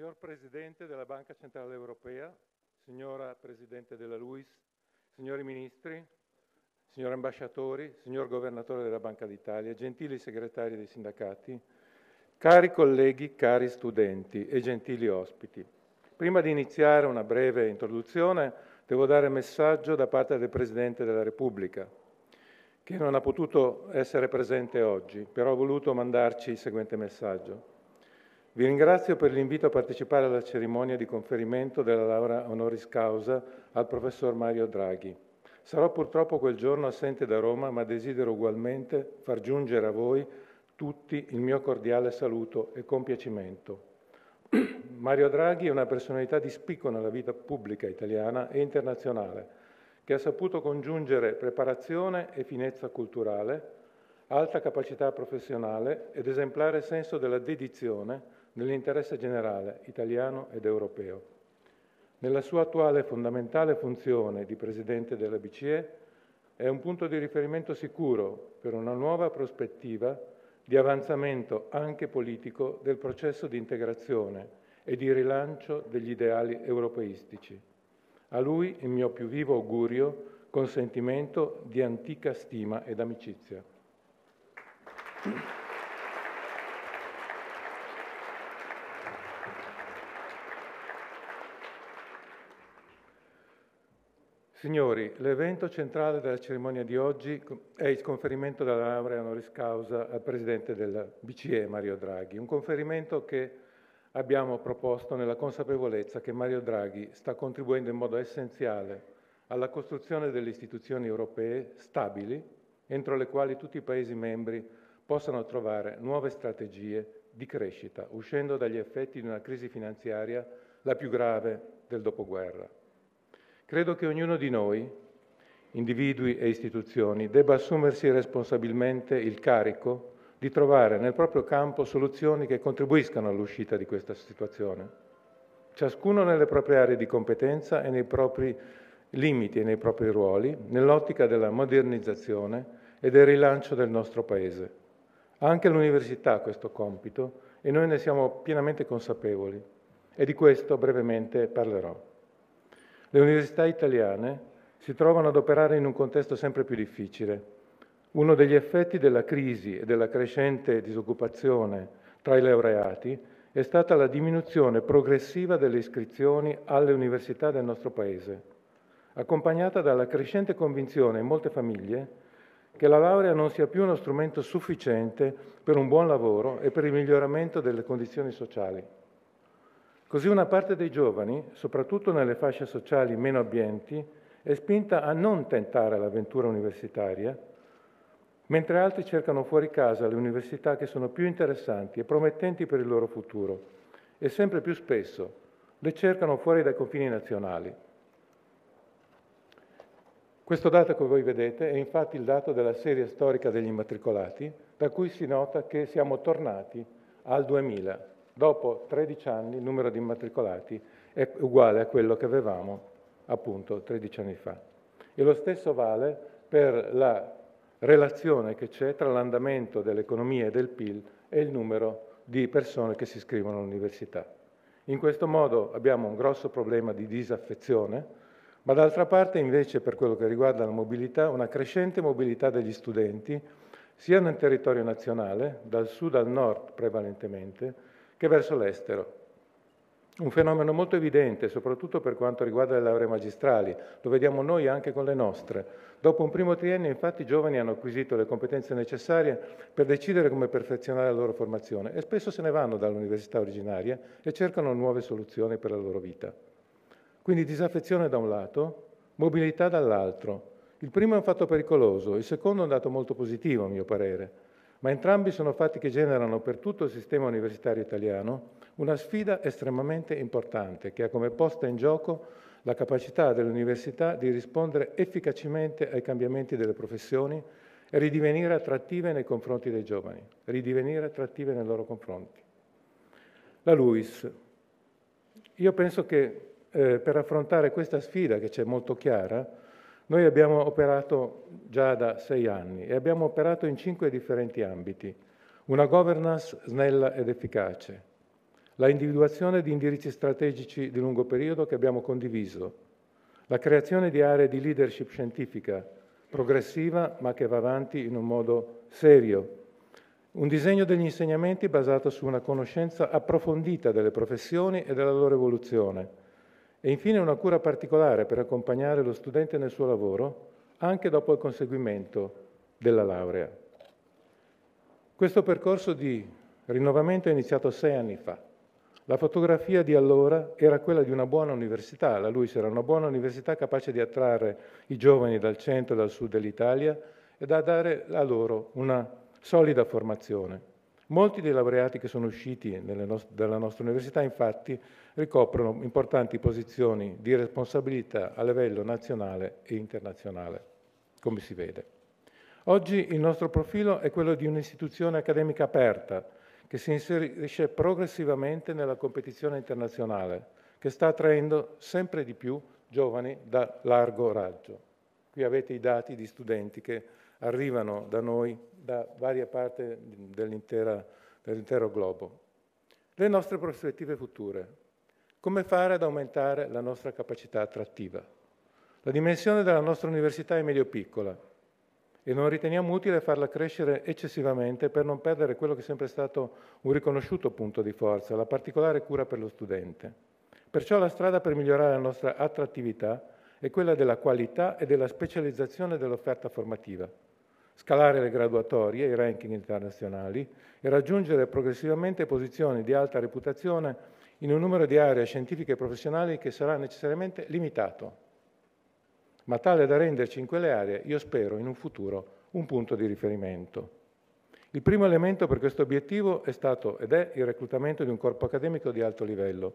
Signor Presidente della Banca Centrale Europea, signora Presidente della LUIS, signori Ministri, signori Ambasciatori, signor Governatore della Banca d'Italia, gentili segretari dei sindacati, cari colleghi, cari studenti e gentili ospiti. Prima di iniziare una breve introduzione, devo dare messaggio da parte del Presidente della Repubblica, che non ha potuto essere presente oggi, però ha voluto mandarci il seguente messaggio. Vi ringrazio per l'invito a partecipare alla cerimonia di conferimento della laurea honoris causa al professor Mario Draghi. Sarò purtroppo quel giorno assente da Roma, ma desidero ugualmente far giungere a voi tutti il mio cordiale saluto e compiacimento. Mario Draghi è una personalità di spicco nella vita pubblica italiana e internazionale, che ha saputo congiungere preparazione e finezza culturale, alta capacità professionale ed esemplare senso della dedizione nell'interesse generale italiano ed europeo. Nella sua attuale fondamentale funzione di Presidente della BCE è un punto di riferimento sicuro per una nuova prospettiva di avanzamento anche politico del processo di integrazione e di rilancio degli ideali europeistici. A lui il mio più vivo augurio, consentimento di antica stima ed amicizia. Signori, l'evento centrale della cerimonia di oggi è il conferimento della laurea honoris causa al Presidente della BCE Mario Draghi, un conferimento che abbiamo proposto nella consapevolezza che Mario Draghi sta contribuendo in modo essenziale alla costruzione delle istituzioni europee stabili entro le quali tutti i Paesi membri possano trovare nuove strategie di crescita, uscendo dagli effetti di una crisi finanziaria la più grave del dopoguerra. Credo che ognuno di noi, individui e istituzioni, debba assumersi responsabilmente il carico di trovare nel proprio campo soluzioni che contribuiscano all'uscita di questa situazione, ciascuno nelle proprie aree di competenza e nei propri limiti e nei propri ruoli, nell'ottica della modernizzazione e del rilancio del nostro Paese. Anche l'Università ha questo compito e noi ne siamo pienamente consapevoli e di questo brevemente parlerò. Le università italiane si trovano ad operare in un contesto sempre più difficile. Uno degli effetti della crisi e della crescente disoccupazione tra i laureati è stata la diminuzione progressiva delle iscrizioni alle università del nostro Paese, accompagnata dalla crescente convinzione in molte famiglie che la laurea non sia più uno strumento sufficiente per un buon lavoro e per il miglioramento delle condizioni sociali. Così una parte dei giovani, soprattutto nelle fasce sociali meno abbienti, è spinta a non tentare l'avventura universitaria, mentre altri cercano fuori casa le università che sono più interessanti e promettenti per il loro futuro e sempre più spesso le cercano fuori dai confini nazionali. Questo dato che voi vedete è infatti il dato della serie storica degli immatricolati, da cui si nota che siamo tornati al 2000. Dopo 13 anni il numero di immatricolati è uguale a quello che avevamo appunto 13 anni fa. E lo stesso vale per la relazione che c'è tra l'andamento dell'economia e del PIL e il numero di persone che si iscrivono all'università. In questo modo abbiamo un grosso problema di disaffezione, ma d'altra parte invece per quello che riguarda la mobilità, una crescente mobilità degli studenti, sia nel territorio nazionale, dal sud al nord prevalentemente, che verso l'estero. Un fenomeno molto evidente, soprattutto per quanto riguarda le lauree magistrali, lo vediamo noi anche con le nostre. Dopo un primo triennio, infatti, i giovani hanno acquisito le competenze necessarie per decidere come perfezionare la loro formazione e spesso se ne vanno dall'università originaria e cercano nuove soluzioni per la loro vita. Quindi disaffezione da un lato, mobilità dall'altro. Il primo è un fatto pericoloso, il secondo è un dato molto positivo, a mio parere ma entrambi sono fatti che generano per tutto il sistema universitario italiano una sfida estremamente importante che ha come posta in gioco la capacità dell'università di rispondere efficacemente ai cambiamenti delle professioni e ridivenire attrattive nei confronti dei giovani, ridivenire attrattive nei loro confronti. La LUIS. Io penso che eh, per affrontare questa sfida, che c'è molto chiara, noi abbiamo operato già da sei anni e abbiamo operato in cinque differenti ambiti. Una governance snella ed efficace, la individuazione di indirizzi strategici di lungo periodo che abbiamo condiviso, la creazione di aree di leadership scientifica progressiva ma che va avanti in un modo serio, un disegno degli insegnamenti basato su una conoscenza approfondita delle professioni e della loro evoluzione, e infine una cura particolare per accompagnare lo studente nel suo lavoro anche dopo il conseguimento della laurea. Questo percorso di rinnovamento è iniziato sei anni fa. La fotografia di allora era quella di una buona università, la LUIS era una buona università capace di attrarre i giovani dal centro e dal sud dell'Italia e da dare a loro una solida formazione. Molti dei laureati che sono usciti nos dalla nostra università infatti ricoprono importanti posizioni di responsabilità a livello nazionale e internazionale, come si vede. Oggi il nostro profilo è quello di un'istituzione accademica aperta che si inserisce progressivamente nella competizione internazionale, che sta attraendo sempre di più giovani da largo raggio. Qui avete i dati di studenti che arrivano da noi da varie parti dell'intero globo. Le nostre prospettive future. Come fare ad aumentare la nostra capacità attrattiva? La dimensione della nostra università è medio-piccola e non riteniamo utile farla crescere eccessivamente per non perdere quello che è sempre stato un riconosciuto punto di forza, la particolare cura per lo studente. Perciò la strada per migliorare la nostra attrattività è quella della qualità e della specializzazione dell'offerta formativa scalare le graduatorie, i ranking internazionali e raggiungere progressivamente posizioni di alta reputazione in un numero di aree scientifiche e professionali che sarà necessariamente limitato, ma tale da renderci in quelle aree, io spero, in un futuro un punto di riferimento. Il primo elemento per questo obiettivo è stato ed è il reclutamento di un corpo accademico di alto livello.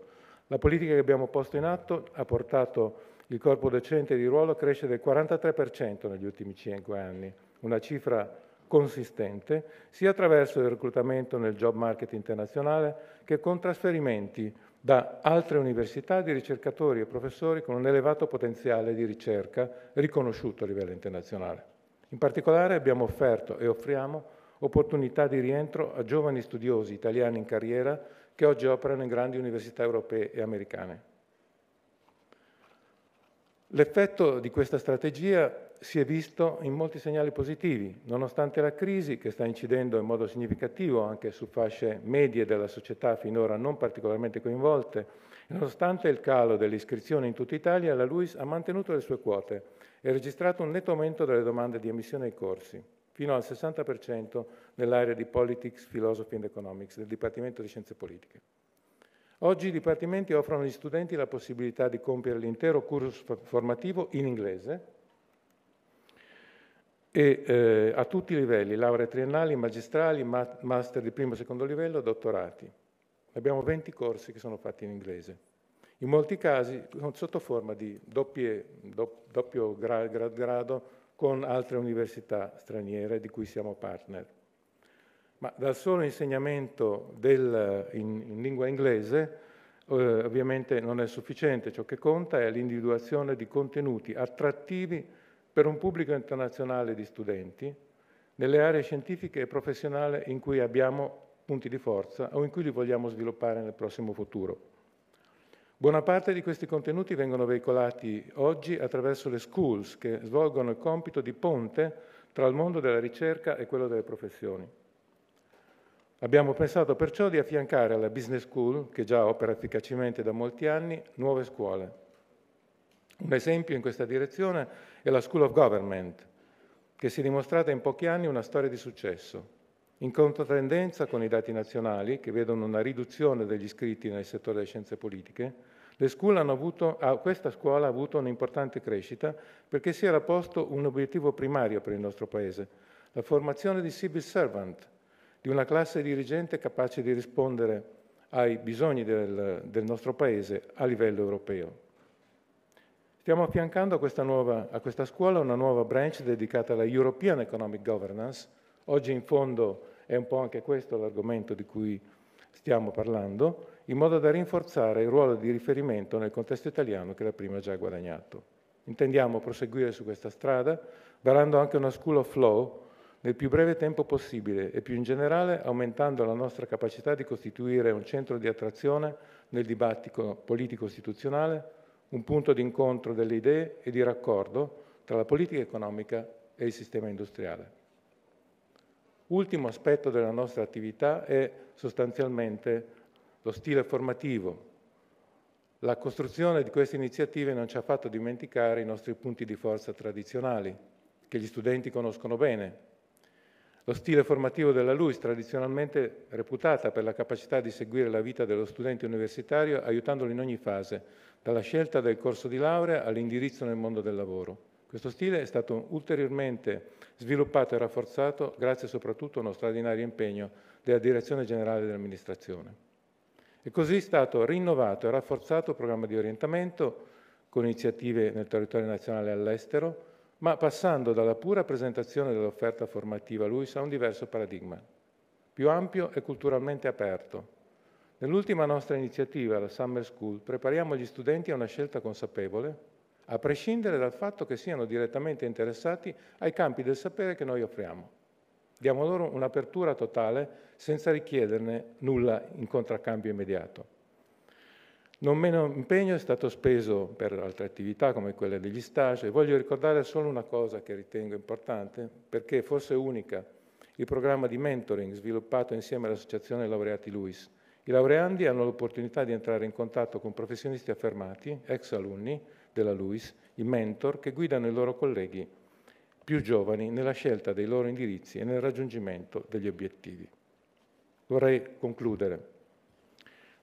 La politica che abbiamo posto in atto ha portato il corpo docente di ruolo a crescere del 43% negli ultimi 5 anni, una cifra consistente, sia attraverso il reclutamento nel job market internazionale che con trasferimenti da altre università di ricercatori e professori con un elevato potenziale di ricerca riconosciuto a livello internazionale. In particolare abbiamo offerto e offriamo opportunità di rientro a giovani studiosi italiani in carriera che oggi operano in grandi università europee e americane. L'effetto di questa strategia si è visto in molti segnali positivi, nonostante la crisi che sta incidendo in modo significativo anche su fasce medie della società finora non particolarmente coinvolte, nonostante il calo delle iscrizioni in tutta Italia, la LUIS ha mantenuto le sue quote e registrato un netto aumento delle domande di ammissione ai corsi, fino al 60% nell'area di Politics, Philosophy and Economics del Dipartimento di Scienze Politiche. Oggi i dipartimenti offrono agli studenti la possibilità di compiere l'intero cursus formativo in inglese, e eh, a tutti i livelli, lauree triennali, magistrali, ma- master di primo e secondo livello, dottorati. Abbiamo 20 corsi che sono fatti in inglese. In molti casi sotto forma di doppie, do- doppio gra- gra- grado con altre università straniere di cui siamo partner. Ma dal solo insegnamento del, in, in, lingua inglese eh, ovviamente non è sufficiente, ciò che conta è l'individuazione di contenuti attrattivi per un pubblico internazionale di studenti nelle aree scientifiche e professionali in cui abbiamo punti di forza o in cui li vogliamo sviluppare nel prossimo futuro. Buona parte di questi contenuti vengono veicolati oggi attraverso le schools che svolgono il compito di ponte tra il mondo della ricerca e quello delle professioni. Abbiamo pensato perciò di affiancare alla business school, che già opera efficacemente da molti anni, nuove scuole un esempio in questa direzione è la School of Government, che si è dimostrata in pochi anni una storia di successo, in controtendenza con i dati nazionali, che vedono una riduzione degli iscritti nel settore delle scienze politiche, avuto, ah, questa scuola ha avuto un'importante crescita perché si era posto un obiettivo primario per il nostro Paese, la formazione di civil servant, di una classe dirigente capace di rispondere ai bisogni del, del nostro Paese a livello europeo. Stiamo affiancando a questa, nuova, a questa scuola una nuova branch dedicata alla European Economic Governance. Oggi in fondo è un po' anche questo l'argomento di cui stiamo parlando, in modo da rinforzare il ruolo di riferimento nel contesto italiano che la prima ha già guadagnato. Intendiamo proseguire su questa strada, varando anche una School of Law nel più breve tempo possibile e più in generale aumentando la nostra capacità di costituire un centro di attrazione nel dibattito politico-istituzionale un punto di incontro delle idee e di raccordo tra la politica economica e il sistema industriale. Ultimo aspetto della nostra attività è sostanzialmente lo stile formativo. La costruzione di queste iniziative non ci ha fatto dimenticare i nostri punti di forza tradizionali, che gli studenti conoscono bene, lo stile formativo della LUIS, tradizionalmente reputata per la capacità di seguire la vita dello studente universitario, aiutandolo in ogni fase, dalla scelta del corso di laurea all'indirizzo nel mondo del lavoro. Questo stile è stato ulteriormente sviluppato e rafforzato grazie soprattutto a uno straordinario impegno della Direzione Generale dell'Amministrazione. E così è stato rinnovato e rafforzato il programma di orientamento con iniziative nel territorio nazionale e all'estero, ma passando dalla pura presentazione dell'offerta formativa LUIS ha un diverso paradigma, più ampio e culturalmente aperto. Nell'ultima nostra iniziativa, la Summer School, prepariamo gli studenti a una scelta consapevole, a prescindere dal fatto che siano direttamente interessati ai campi del sapere che noi offriamo. Diamo loro un'apertura totale senza richiederne nulla in contraccambio immediato. Non meno impegno è stato speso per altre attività come quelle degli stage e voglio ricordare solo una cosa che ritengo importante, perché forse unica, il programma di mentoring sviluppato insieme all'Associazione Laureati Luis. I laureandi hanno l'opportunità di entrare in contatto con professionisti affermati, ex alunni della Luis, i mentor che guidano i loro colleghi più giovani nella scelta dei loro indirizzi e nel raggiungimento degli obiettivi. Vorrei concludere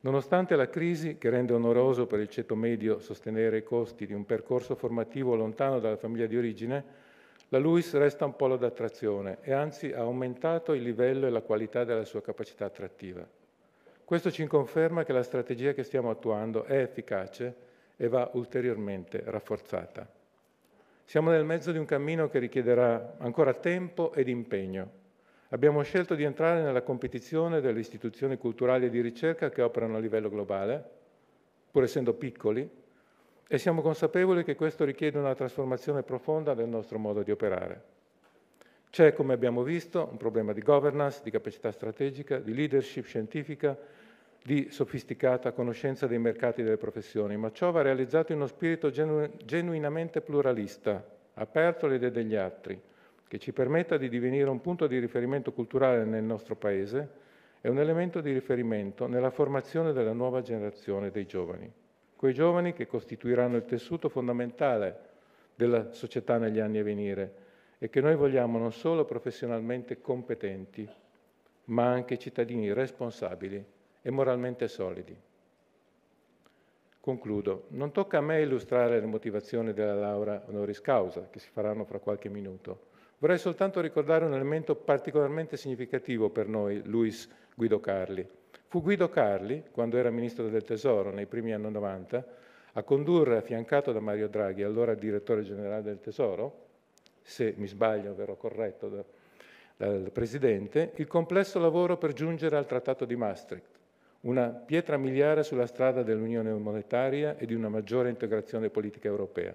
Nonostante la crisi che rende onoroso per il ceto medio sostenere i costi di un percorso formativo lontano dalla famiglia di origine, la LUIS resta un polo d'attrazione e anzi ha aumentato il livello e la qualità della sua capacità attrattiva. Questo ci conferma che la strategia che stiamo attuando è efficace e va ulteriormente rafforzata. Siamo nel mezzo di un cammino che richiederà ancora tempo ed impegno, Abbiamo scelto di entrare nella competizione delle istituzioni culturali e di ricerca che operano a livello globale, pur essendo piccoli, e siamo consapevoli che questo richiede una trasformazione profonda del nostro modo di operare. C'è, come abbiamo visto, un problema di governance, di capacità strategica, di leadership scientifica, di sofisticata conoscenza dei mercati e delle professioni, ma ciò va realizzato in uno spirito genu genuinamente pluralista, aperto alle idee degli altri, che ci permetta di divenire un punto di riferimento culturale nel nostro Paese e un elemento di riferimento nella formazione della nuova generazione dei giovani, quei giovani che costituiranno il tessuto fondamentale della società negli anni a venire e che noi vogliamo non solo professionalmente competenti, ma anche cittadini responsabili e moralmente solidi. Concludo. Non tocca a me illustrare le motivazioni della laurea honoris causa, che si faranno fra qualche minuto Vorrei soltanto ricordare un elemento particolarmente significativo per noi, Luis Guido Carli. Fu Guido Carli, quando era ministro del Tesoro nei primi anni 90, a condurre, affiancato da Mario Draghi, allora direttore generale del Tesoro, se mi sbaglio verrò corretto da, dal Presidente, il complesso lavoro per giungere al Trattato di Maastricht, una pietra miliare sulla strada dell'Unione monetaria e di una maggiore integrazione politica europea.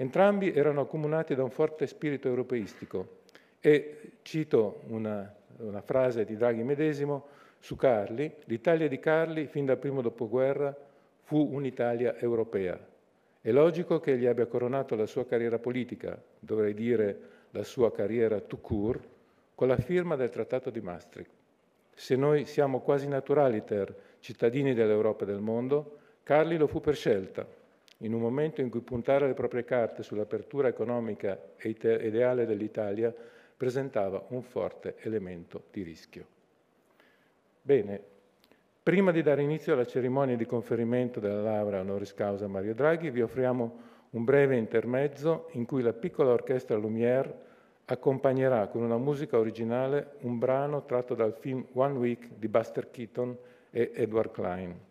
Entrambi erano accomunati da un forte spirito europeistico e, cito una, una frase di Draghi medesimo, su Carli, l'Italia di Carli fin dal primo dopoguerra fu un'Italia europea. È logico che egli abbia coronato la sua carriera politica, dovrei dire la sua carriera tout court, con la firma del Trattato di Maastricht. Se noi siamo quasi naturaliter cittadini dell'Europa e del mondo, Carli lo fu per scelta, in un momento in cui puntare le proprie carte sull'apertura economica e ideale dell'Italia presentava un forte elemento di rischio. Bene, prima di dare inizio alla cerimonia di conferimento della laurea honoris causa Mario Draghi, vi offriamo un breve intermezzo in cui la piccola orchestra Lumière accompagnerà con una musica originale un brano tratto dal film One Week di Buster Keaton e Edward Klein.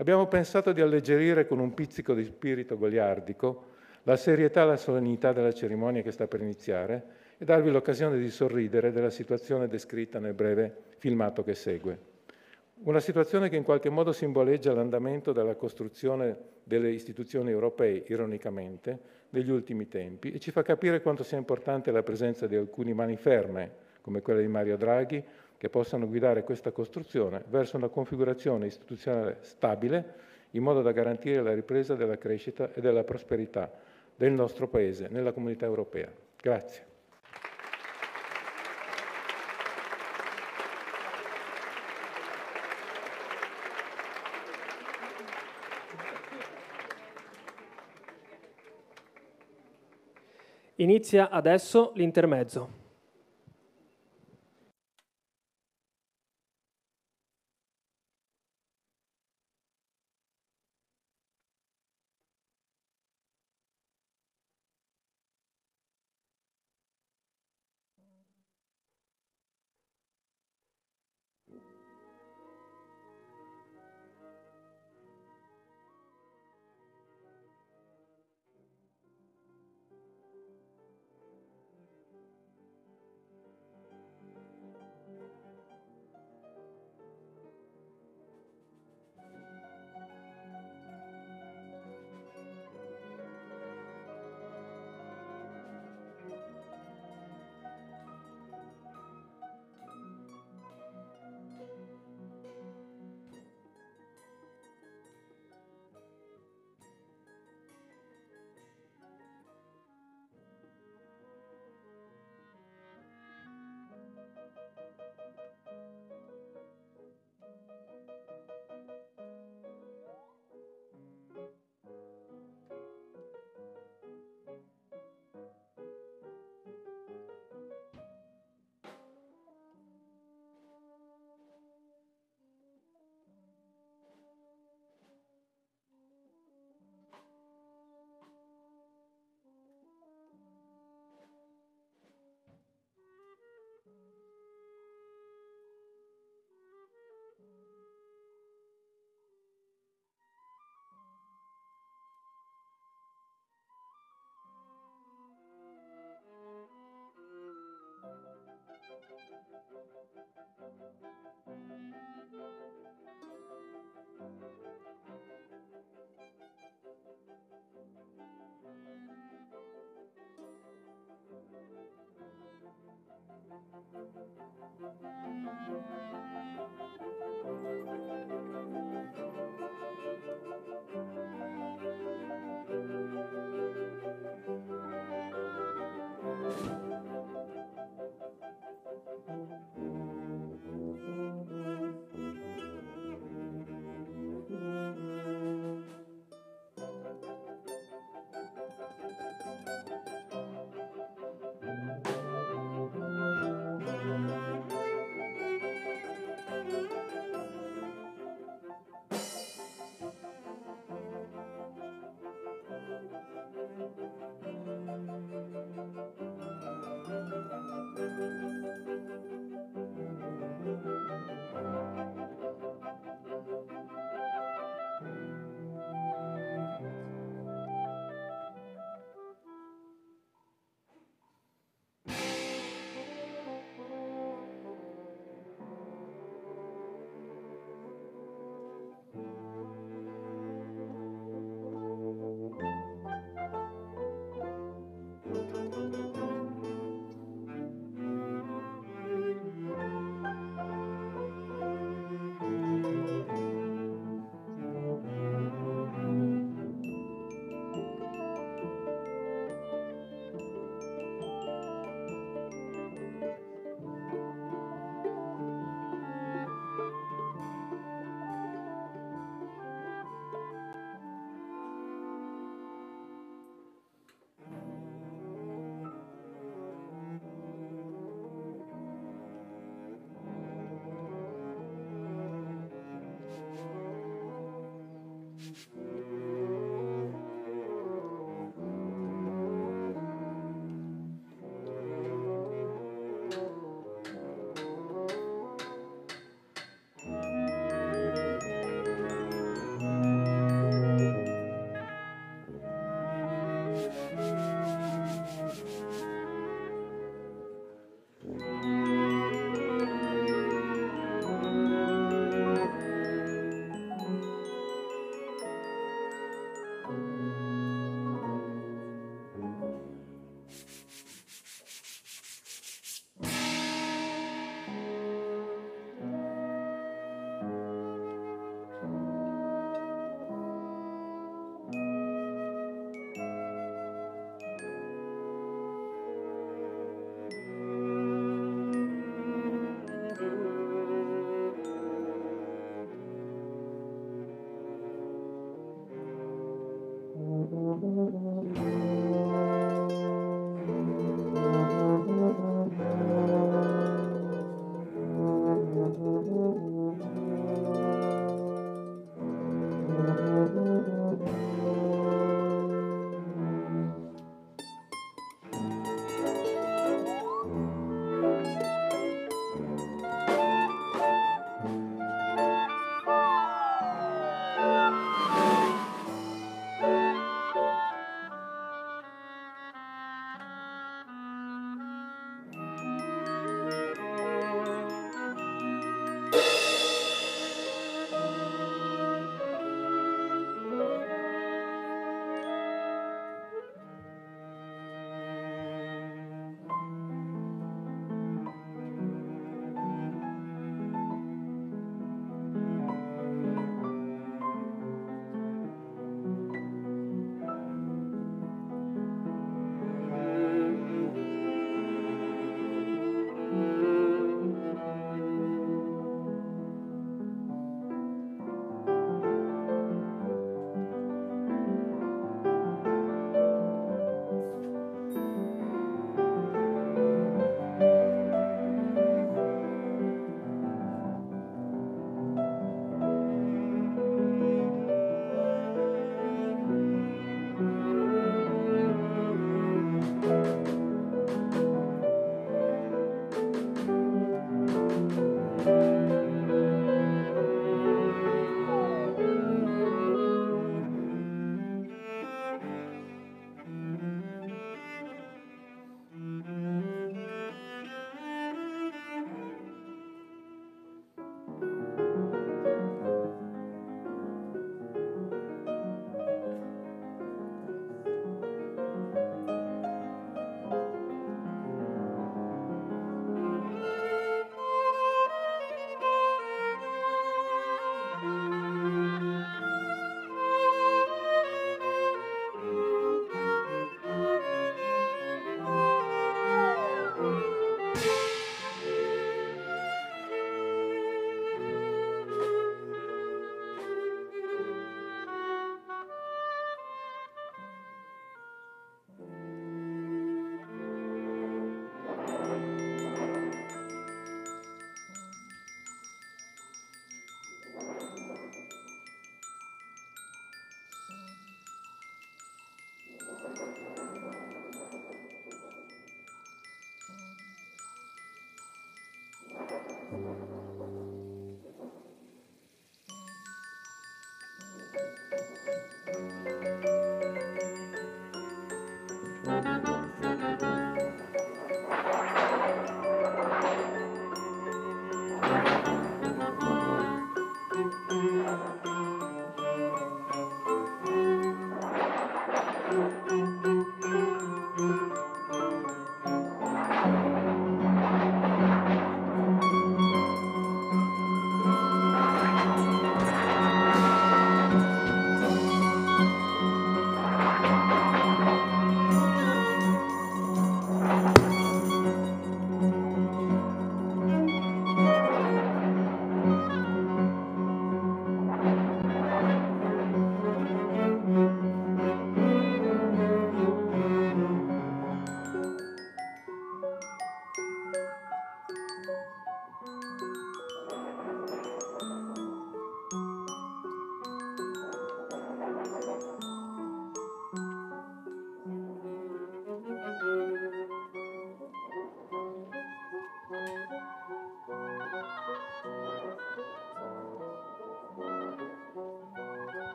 Abbiamo pensato di alleggerire con un pizzico di spirito goliardico la serietà e la solennità della cerimonia che sta per iniziare e darvi l'occasione di sorridere della situazione descritta nel breve filmato che segue. Una situazione che in qualche modo simboleggia l'andamento della costruzione delle istituzioni europee, ironicamente, negli ultimi tempi e ci fa capire quanto sia importante la presenza di alcune mani ferme, come quella di Mario Draghi che possano guidare questa costruzione verso una configurazione istituzionale stabile in modo da garantire la ripresa della crescita e della prosperità del nostro Paese nella comunità europea. Grazie. Inizia adesso l'intermezzo.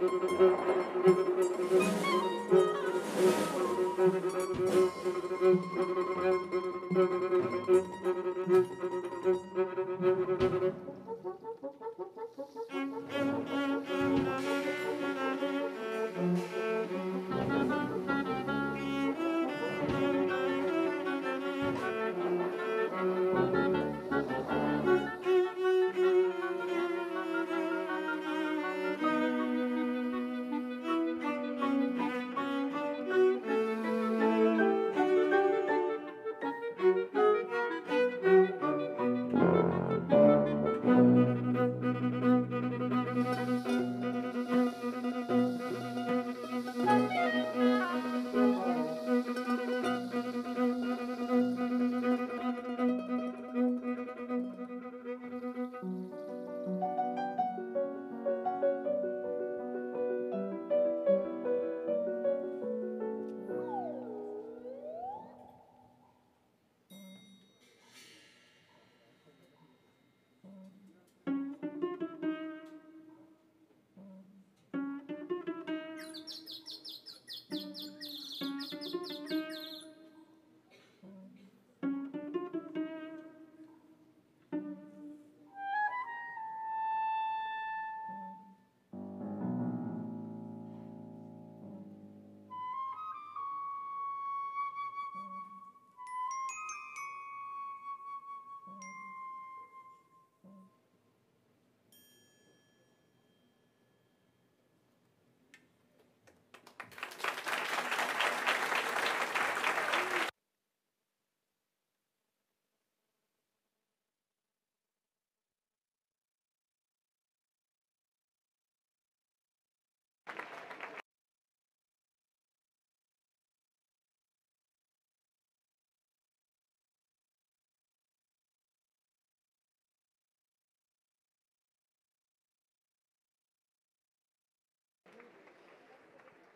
Thank you.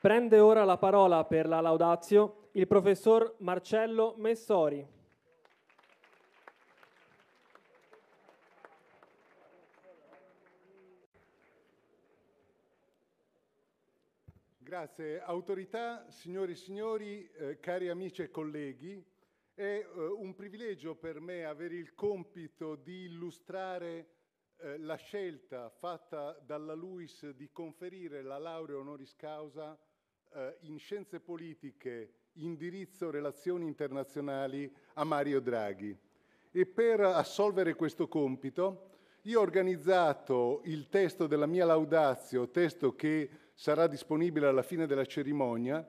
Prende ora la parola per la laudatio il professor Marcello Messori. Grazie. Autorità, signori e signori, eh, cari amici e colleghi, è eh, un privilegio per me avere il compito di illustrare eh, la scelta fatta dalla LUIS di conferire la laurea honoris causa eh, in scienze politiche, indirizzo relazioni internazionali a Mario Draghi. E per assolvere questo compito io ho organizzato il testo della mia laudazio, testo che sarà disponibile alla fine della cerimonia,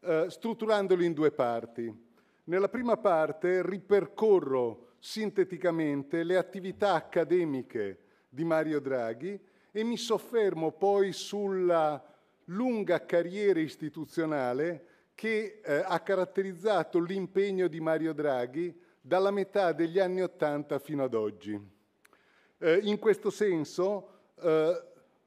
eh, strutturandolo in due parti. Nella prima parte ripercorro sinteticamente le attività accademiche di Mario Draghi e mi soffermo poi sulla lunga carriera istituzionale che eh, ha caratterizzato l'impegno di Mario Draghi dalla metà degli anni Ottanta fino ad oggi. Eh, in questo senso eh,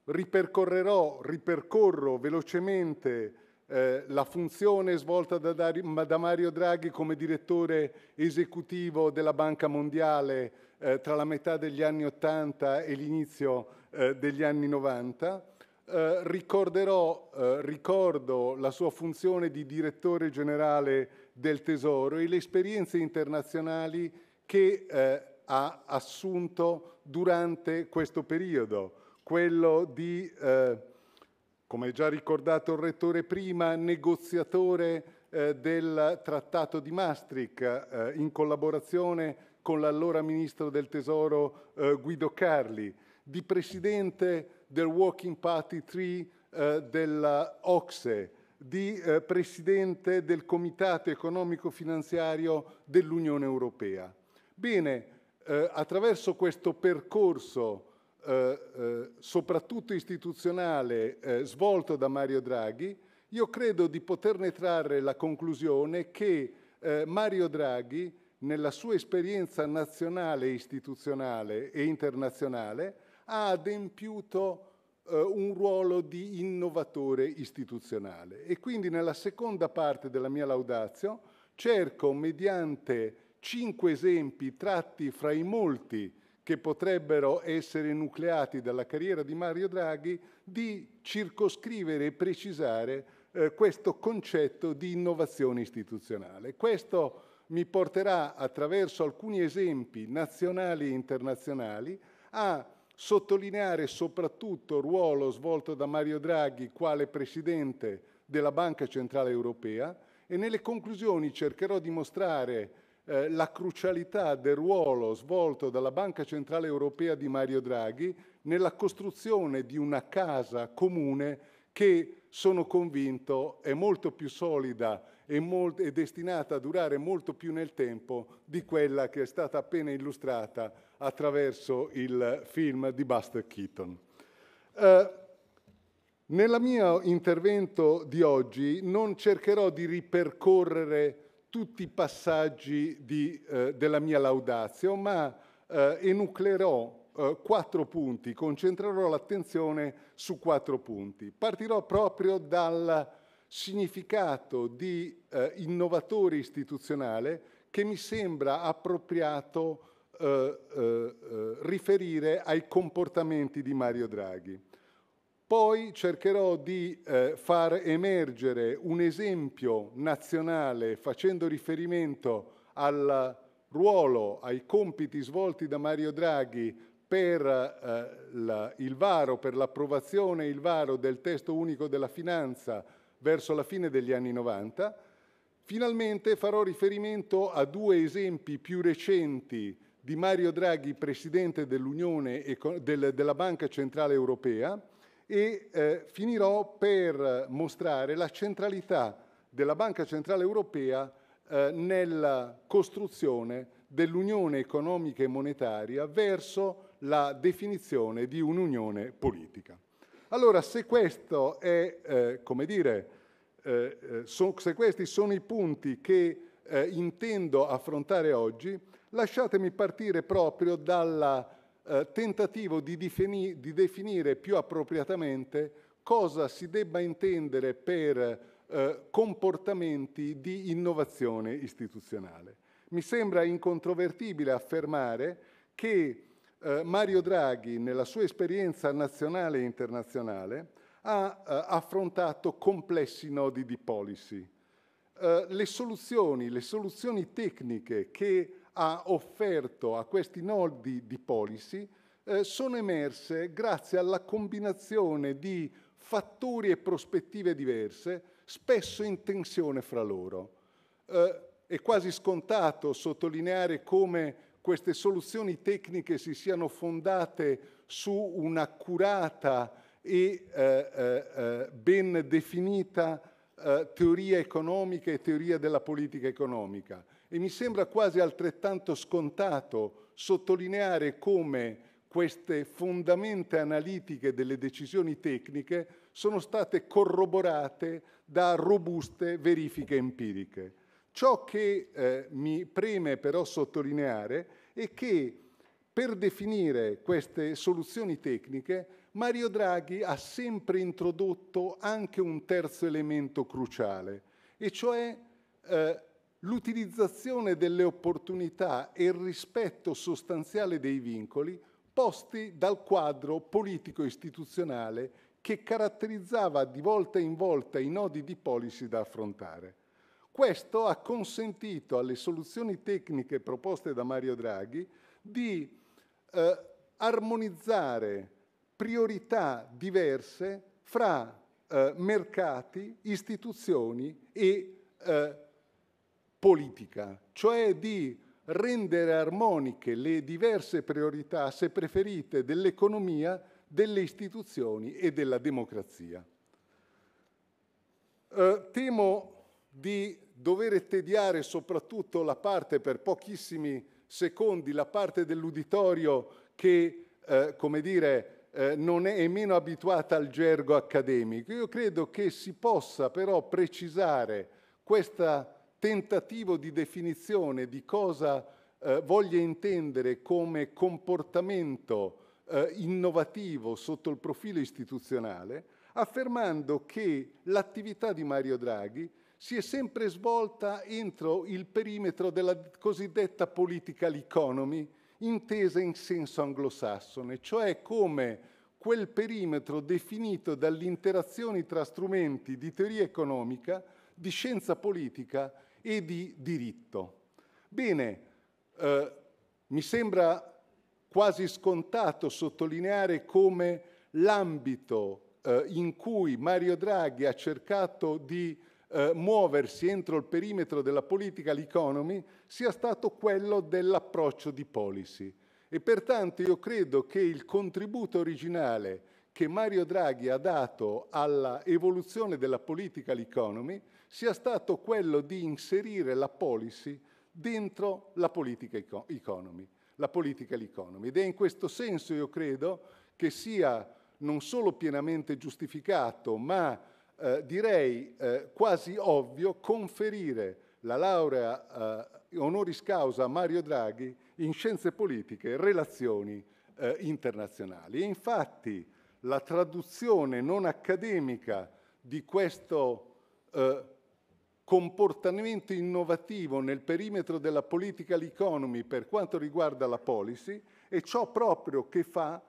ripercorrerò, ripercorro velocemente eh, la funzione svolta da, da, Mario Draghi come direttore esecutivo della Banca Mondiale eh, tra la metà degli anni Ottanta e l'inizio eh, degli anni Novanta eh, ricorderò, eh, ricordo la sua funzione di direttore generale del Tesoro e le esperienze internazionali che eh, ha assunto durante questo periodo, quello di, eh, come già ricordato il Rettore prima, negoziatore eh, del Trattato di Maastricht eh, in collaborazione con l'allora Ministro del Tesoro Guido Carli, di Presidente del Working Party 3 eh, dell'Ocse, di eh, presidente del Comitato Economico Finanziario dell'Unione Europea. Bene, eh, attraverso questo percorso eh, eh, soprattutto istituzionale eh, svolto da Mario Draghi, io credo di poterne trarre la conclusione che Mario Draghi nella sua esperienza nazionale, istituzionale e internazionale ha adempiuto eh, un ruolo di innovatore istituzionale. E quindi nella seconda parte della mia laudazio cerco, mediante cinque esempi tratti fra i molti che potrebbero essere nucleati dalla carriera di Mario Draghi, di circoscrivere e precisare eh, questo concetto di innovazione istituzionale. Questo mi porterà attraverso alcuni esempi nazionali e internazionali a sottolineare soprattutto il ruolo svolto da Mario Draghi quale Presidente della Banca Centrale Europea e nelle conclusioni cercherò di mostrare eh, la crucialità del ruolo svolto dalla Banca Centrale Europea di Mario Draghi nella costruzione di una casa comune che sono convinto è molto più solida e molt- è destinata a durare molto più nel tempo di quella che è stata appena illustrata attraverso il film di Buster Keaton. Eh, nel mio intervento di oggi non cercherò di ripercorrere tutti i passaggi di, eh, della mia laudazio, ma eh, enucleerò eh, quattro punti, concentrerò l'attenzione su quattro punti. Partirò proprio dal significato di eh, innovatore istituzionale che mi sembra appropriato eh, eh, eh, riferire ai comportamenti di Mario Draghi. Poi cercherò di eh, far emergere un esempio nazionale facendo riferimento al ruolo, ai compiti svolti da Mario Draghi per eh, la, il varo, per l'approvazione e il varo del testo unico della finanza verso la fine degli anni 90. Finalmente farò riferimento a due esempi più recenti di Mario Draghi, presidente del, della Banca Centrale Europea, e eh, finirò per mostrare la centralità della Banca Centrale Europea eh, nella costruzione dell'unione economica e monetaria verso la definizione di un'unione politica. Allora, se, è, eh, dire, eh, eh, so, se questi sono i punti che eh, intendo affrontare oggi, lasciatemi partire proprio dal eh, tentativo di, defini di, definire più appropriatamente cosa si debba intendere per eh, comportamenti di innovazione istituzionale. Mi sembra incontrovertibile affermare che eh, Mario Draghi, nella sua esperienza nazionale e internazionale, ha eh, affrontato complessi nodi di policy. Eh, le soluzioni, le soluzioni tecniche che ha offerto a questi nodi di policy eh, sono emerse grazie alla combinazione di fattori e prospettive diverse, spesso in tensione fra loro. Eh, è quasi scontato sottolineare come queste soluzioni tecniche si siano fondate su un'accurata e eh, eh, eh ben definita eh, teoria economica e teoria della politica economica. E mi sembra quasi altrettanto scontato sottolineare come queste fondamenta analitiche delle decisioni tecniche sono state corroborate da robuste verifiche empiriche. Ciò che eh, mi preme però sottolineare è che per definire queste soluzioni tecniche Mario Draghi ha sempre introdotto anche un terzo elemento cruciale, e cioè eh, l'utilizzazione delle opportunità e il rispetto sostanziale dei vincoli posti dal quadro politico-istituzionale che caratterizzava di volta in volta i nodi di policy da affrontare. Questo ha consentito alle soluzioni tecniche proposte da Mario Draghi di eh, armonizzare priorità diverse fra eh, mercati, istituzioni e eh, politica, cioè di rendere armoniche le diverse priorità, se preferite, dell'economia, delle istituzioni e della democrazia. Eh, temo di dover tediare soprattutto la parte per pochissimi secondi, la parte dell'uditorio che, eh, come dire, eh, non è, è meno abituata al gergo accademico. Io credo che si possa però precisare questa tentativo di definizione di cosa eh, voglia intendere come comportamento eh, innovativo sotto il profilo istituzionale, affermando che l'attività di Mario Draghi si è sempre svolta entro il perimetro della cosiddetta political economy, intesa in senso anglosassone, cioè come quel perimetro definito dalle interazioni tra strumenti di teoria economica, di scienza politica e di diritto. Bene, eh, mi sembra quasi scontato sottolineare come l'ambito eh, in cui Mario Draghi ha cercato di eh, muoversi entro il perimetro della political economy sia stato quello dell'approccio di policy. E pertanto io credo che il contributo originale che Mario Draghi ha dato alla evoluzione della politica l'economy sia stato quello di inserire la policy dentro la politica economy, la political economy. Ed è in questo senso, io credo, che sia non solo pienamente giustificato, ma eh, direi eh, quasi ovvio conferire la laurea eh, honoris causa a Mario Draghi in scienze politiche e relazioni eh, internazionali. E infatti la traduzione non accademica di questo eh, comportamento innovativo nel perimetro della political economy per quanto riguarda la policy e ciò proprio che fa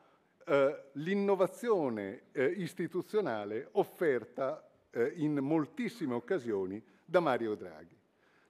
eh, l'innovazione eh, istituzionale offerta eh, in moltissime occasioni da Mario Draghi.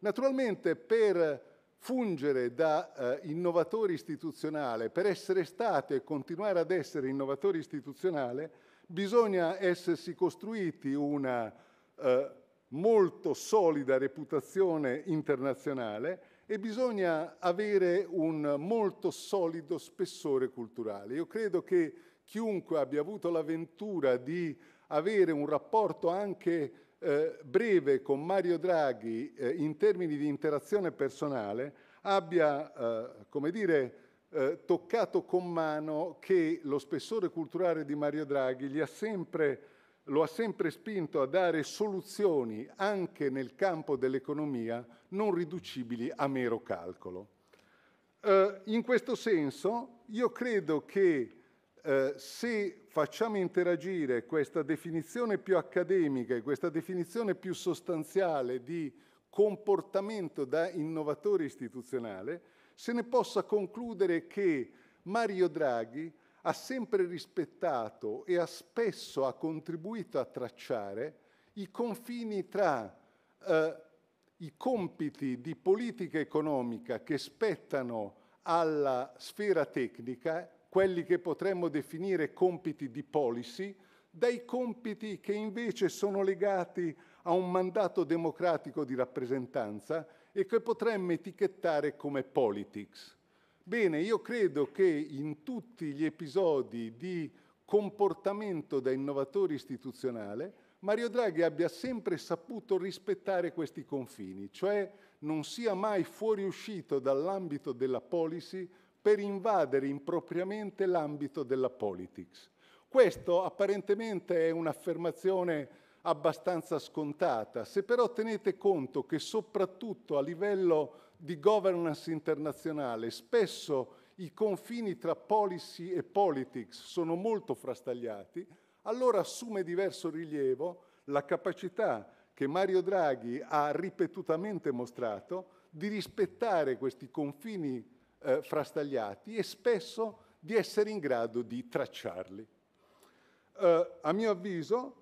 Naturalmente per fungere da eh, innovatore istituzionale, per essere stato e continuare ad essere innovatore istituzionale, bisogna essersi costruiti una eh, molto solida reputazione internazionale e bisogna avere un molto solido spessore culturale. Io credo che chiunque abbia avuto l'avventura di avere un rapporto anche eh, breve con Mario Draghi eh, in termini di interazione personale abbia, eh, come dire, eh, toccato con mano che lo spessore culturale di Mario Draghi gli ha sempre lo ha sempre spinto a dare soluzioni anche nel campo dell'economia non riducibili a mero calcolo. Eh, in questo senso io credo che eh, se facciamo interagire questa definizione più accademica e questa definizione più sostanziale di comportamento da innovatore istituzionale, se ne possa concludere che Mario Draghi ha sempre rispettato e ha spesso ha contribuito a tracciare i confini tra eh, i compiti di politica economica che spettano alla sfera tecnica, quelli che potremmo definire compiti di policy, dai compiti che invece sono legati a un mandato democratico di rappresentanza e che potremmo etichettare come politics. Bene, io credo che in tutti gli episodi di comportamento da innovatore istituzionale, Mario Draghi abbia sempre saputo rispettare questi confini, cioè non sia mai fuoriuscito dall'ambito della policy per invadere impropriamente l'ambito della politics. Questo apparentemente è un'affermazione abbastanza scontata, se però tenete conto che soprattutto a livello di governance internazionale. Spesso i confini tra policy e politics sono molto frastagliati, allora assume diverso rilievo la capacità che Mario Draghi ha ripetutamente mostrato di rispettare questi confini eh, frastagliati e spesso di essere in grado di tracciarli. Eh, a mio avviso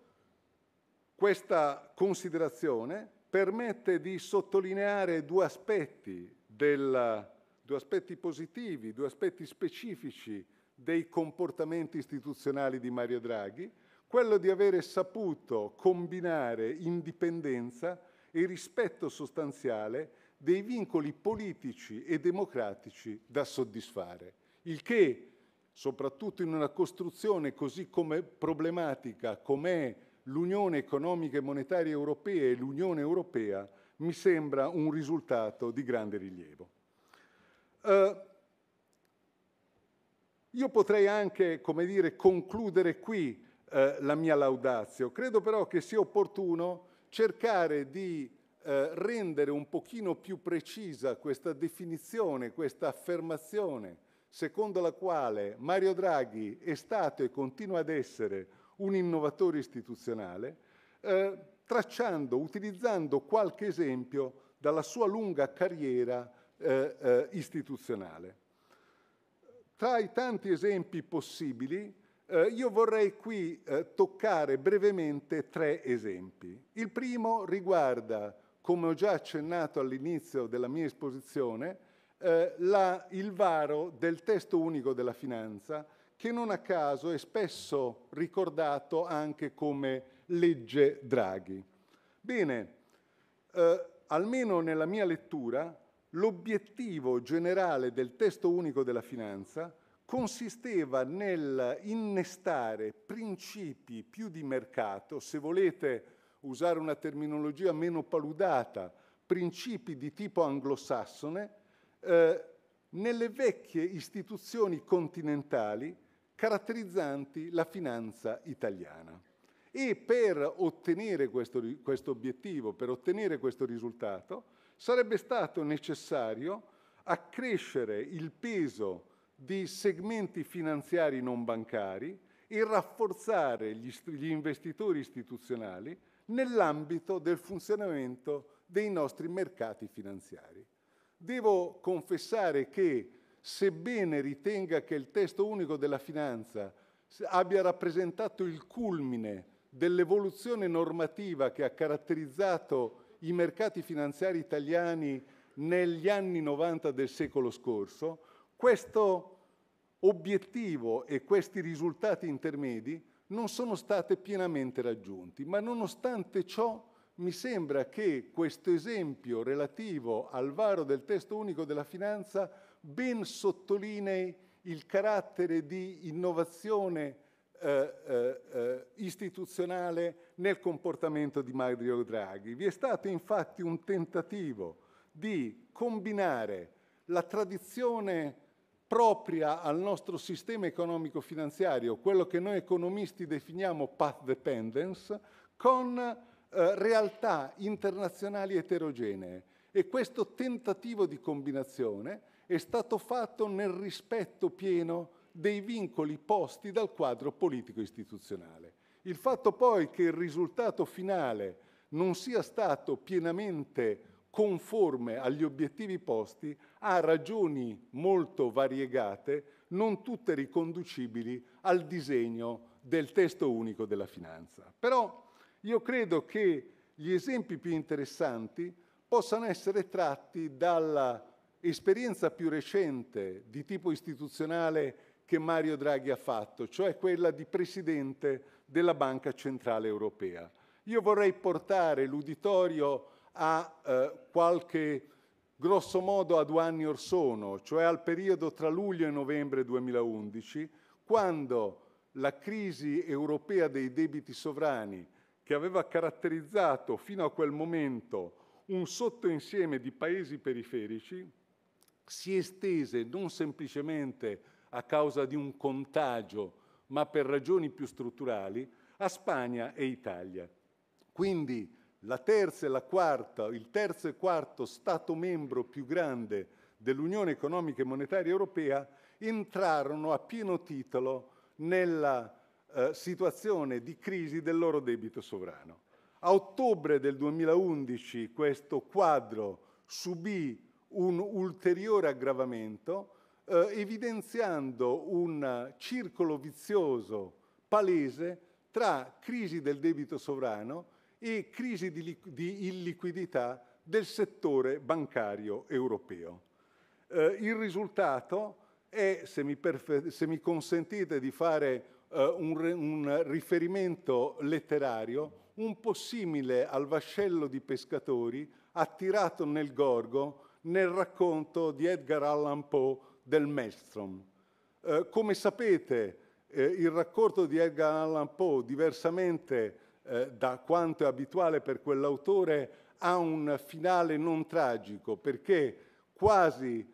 questa considerazione permette di sottolineare due aspetti, del, due aspetti positivi, due aspetti specifici dei comportamenti istituzionali di Mario Draghi, quello di avere saputo combinare indipendenza e rispetto sostanziale dei vincoli politici e democratici da soddisfare, il che, soprattutto in una costruzione così come problematica com'è l'Unione Economica e Monetaria Europea e l'Unione Europea mi sembra un risultato di grande rilievo. Eh, io potrei anche, come dire, concludere qui eh, la mia laudazio. Credo però che sia opportuno cercare di eh, rendere un pochino più precisa questa definizione, questa affermazione, secondo la quale Mario Draghi è stato e continua ad essere un innovatore istituzionale, eh, tracciando, utilizzando qualche esempio dalla sua lunga carriera eh, eh, istituzionale. Tra i tanti esempi possibili, eh, io vorrei qui eh, toccare brevemente tre esempi. Il primo riguarda, come ho già accennato all'inizio della mia esposizione, eh, la, il varo del testo unico della finanza che non a caso è spesso ricordato anche come legge Draghi. Bene, eh, almeno nella mia lettura, l'obiettivo generale del testo unico della finanza consisteva nel innestare principi più di mercato, se volete usare una terminologia meno paludata, principi di tipo anglosassone, eh, nelle vecchie istituzioni continentali caratterizzanti la finanza italiana. E per ottenere questo, questo obiettivo, per ottenere questo risultato, sarebbe stato necessario accrescere il peso di segmenti finanziari non bancari e rafforzare gli, gli investitori istituzionali nell'ambito del funzionamento dei nostri mercati finanziari. Devo confessare che sebbene ritenga che il testo unico della finanza abbia rappresentato il culmine dell'evoluzione normativa che ha caratterizzato i mercati finanziari italiani negli anni 90 del secolo scorso, questo obiettivo e questi risultati intermedi non sono stati pienamente raggiunti, ma nonostante ciò mi sembra che questo esempio relativo al varo del testo unico della finanza ben sottolinei il carattere di innovazione eh, eh, eh, istituzionale nel comportamento di Mario Draghi. Vi è stato infatti un tentativo di combinare la tradizione propria al nostro sistema economico-finanziario, quello che noi economisti definiamo path dependence, con eh, realtà internazionali eterogenee. E questo tentativo di combinazione è stato fatto nel rispetto pieno dei vincoli posti dal quadro politico-istituzionale. Il fatto poi che il risultato finale non sia stato pienamente conforme agli obiettivi posti ha ragioni molto variegate, non tutte riconducibili al disegno del testo unico della finanza. Però io credo che gli esempi più interessanti possano essere tratti dall'esperienza più recente di tipo istituzionale che Mario Draghi ha fatto, cioè quella di Presidente della Banca Centrale Europea. Io vorrei portare l'uditorio a eh, qualche, grosso modo a due anni or sono, cioè al periodo tra luglio e novembre 2011, quando la crisi europea dei debiti sovrani, che aveva caratterizzato fino a quel momento un sottoinsieme di paesi periferici si estese non semplicemente a causa di un contagio, ma per ragioni più strutturali, a Spagna e Italia. Quindi la terza e la quarta, il terzo e quarto Stato membro più grande dell'Unione Economica e Monetaria Europea entrarono a pieno titolo nella eh, situazione di crisi del loro debito sovrano. A ottobre del 2011 questo quadro subì un ulteriore aggravamento eh, evidenziando un circolo vizioso palese tra crisi del debito sovrano e crisi di, di illiquidità del settore bancario europeo. Eh, il risultato è, se mi, se mi consentite di fare eh, un, un riferimento letterario, un po' simile al vascello di pescatori attirato nel gorgo nel racconto di Edgar Allan Poe del Maelstrom. Eh, come sapete, eh, il racconto di Edgar Allan Poe, diversamente eh, da quanto è abituale per quell'autore, ha un finale non tragico, perché quasi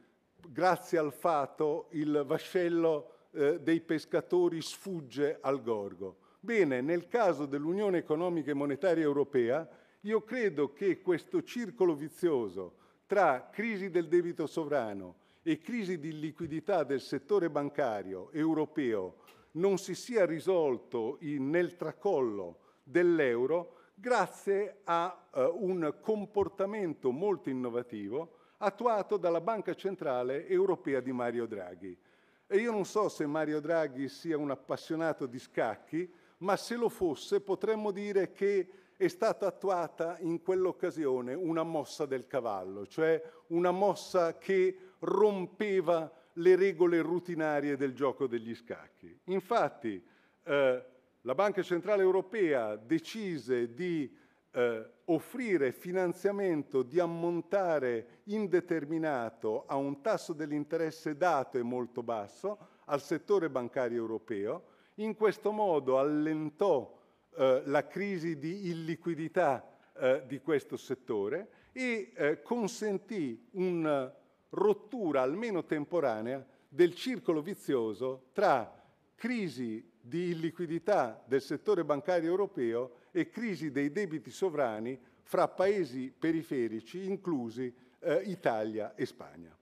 grazie al fato il vascello eh, dei pescatori sfugge al gorgo. Bene, nel caso dell'Unione Economica e Monetaria Europea, io credo che questo circolo vizioso tra crisi del debito sovrano e crisi di liquidità del settore bancario europeo non si sia risolto in, nel tracollo dell'euro grazie a eh, un comportamento molto innovativo attuato dalla Banca Centrale Europea di Mario Draghi. E io non so se Mario Draghi sia un appassionato di scacchi, ma se lo fosse potremmo dire che è stata attuata in quell'occasione una mossa del cavallo, cioè una mossa che rompeva le regole rutinarie del gioco degli scacchi. Infatti eh, la Banca Centrale Europea decise di eh, offrire finanziamento di ammontare indeterminato a un tasso dell'interesse dato e molto basso al settore bancario europeo, in questo modo allentò eh, la crisi di illiquidità eh, di questo settore e eh, consentì una rottura almeno temporanea del circolo vizioso tra crisi di illiquidità del settore bancario europeo e crisi dei debiti sovrani fra paesi periferici, inclusi eh, Italia e Spagna.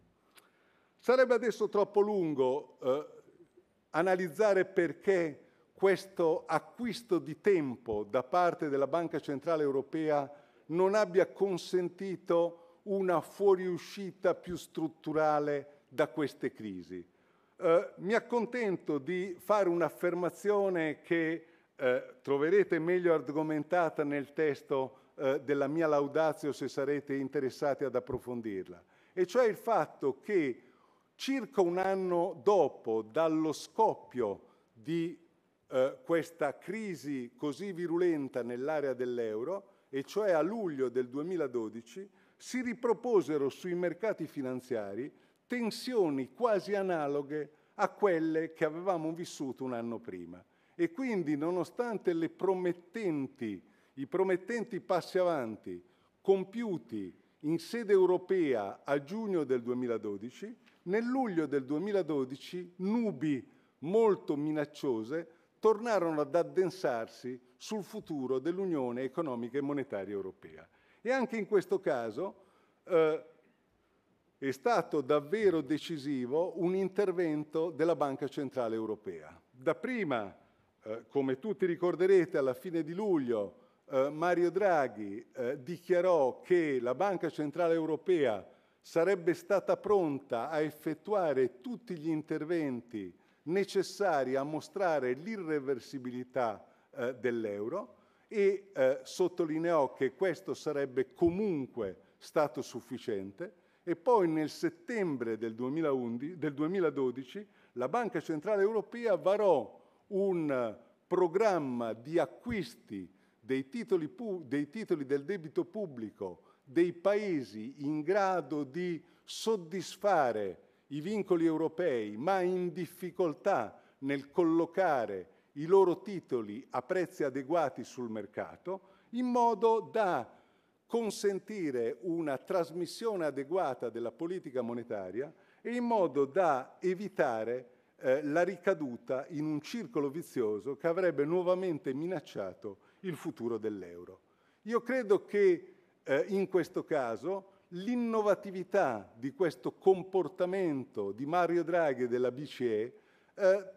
Sarebbe adesso troppo lungo eh, analizzare perché questo acquisto di tempo da parte della Banca Centrale Europea non abbia consentito una fuoriuscita più strutturale da queste crisi. Eh, mi accontento di fare un'affermazione che eh, troverete meglio argomentata nel testo eh, della mia laudazio se sarete interessati ad approfondirla, e cioè il fatto che Circa un anno dopo, dallo scoppio di eh, questa crisi così virulenta nell'area dell'euro, e cioè a luglio del 2012, si riproposero sui mercati finanziari tensioni quasi analoghe a quelle che avevamo vissuto un anno prima. E quindi, nonostante promettenti, i promettenti passi avanti compiuti in sede europea a giugno del 2012, nel luglio del 2012 nubi molto minacciose tornarono ad addensarsi sul futuro dell'Unione economica e monetaria europea. E anche in questo caso eh, è stato davvero decisivo un intervento della Banca Centrale Europea. Dapprima, eh, come tutti ricorderete, alla fine di luglio eh, Mario Draghi eh, dichiarò che la Banca Centrale Europea sarebbe stata pronta a effettuare tutti gli interventi necessari a mostrare l'irreversibilità eh, dell'euro e eh, sottolineò che questo sarebbe comunque stato sufficiente e poi nel settembre del, 2011, del 2012 la Banca Centrale Europea varò un programma di acquisti dei titoli, dei titoli del debito pubblico dei paesi in grado di soddisfare i vincoli europei, ma in difficoltà nel collocare i loro titoli a prezzi adeguati sul mercato, in modo da consentire una trasmissione adeguata della politica monetaria e in modo da evitare eh, la ricaduta in un circolo vizioso che avrebbe nuovamente minacciato il futuro dell'euro. Io credo che eh, in questo caso l'innovatività di questo comportamento di Mario Draghi e della BCE eh,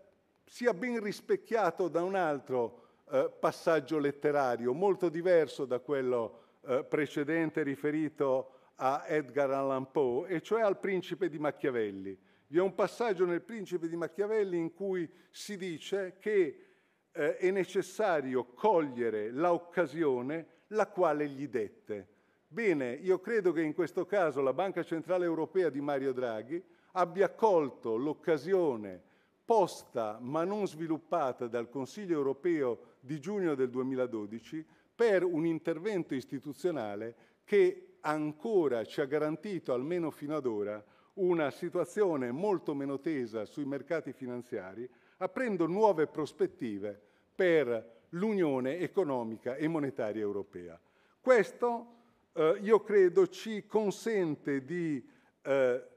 sia ben rispecchiato da un altro eh, passaggio letterario molto diverso da quello eh, precedente riferito a Edgar Allan Poe, e cioè al principe di Machiavelli. Vi è un passaggio nel principe di Machiavelli in cui si dice che eh, è necessario cogliere l'occasione la quale gli dette. Bene, io credo che in questo caso la Banca Centrale Europea di Mario Draghi abbia colto l'occasione posta ma non sviluppata dal Consiglio europeo di giugno del 2012 per un intervento istituzionale che ancora ci ha garantito, almeno fino ad ora, una situazione molto meno tesa sui mercati finanziari, aprendo nuove prospettive per l'Unione economica e monetaria europea. Questo eh, io credo ci consente di eh,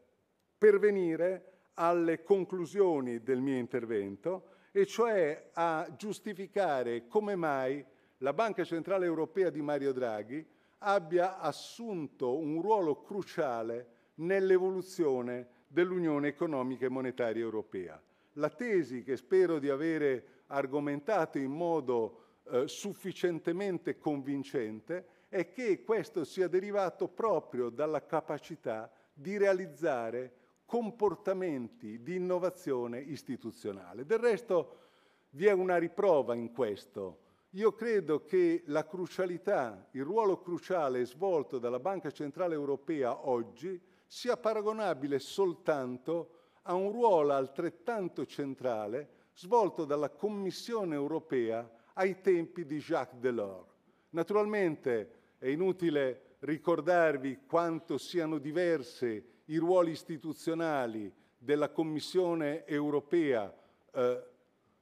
pervenire alle conclusioni del mio intervento, e cioè a giustificare come mai la Banca Centrale Europea di Mario Draghi abbia assunto un ruolo cruciale nell'evoluzione dell'Unione Economica e Monetaria Europea. La tesi che spero di avere argomentato in modo eh, sufficientemente convincente è che questo sia derivato proprio dalla capacità di realizzare comportamenti di innovazione istituzionale. Del resto vi è una riprova in questo. Io credo che la crucialità, il ruolo cruciale svolto dalla Banca Centrale Europea oggi sia paragonabile soltanto a un ruolo altrettanto centrale svolto dalla Commissione Europea ai tempi di Jacques Delors. Naturalmente è inutile ricordarvi quanto siano diverse i ruoli istituzionali della Commissione europea, eh,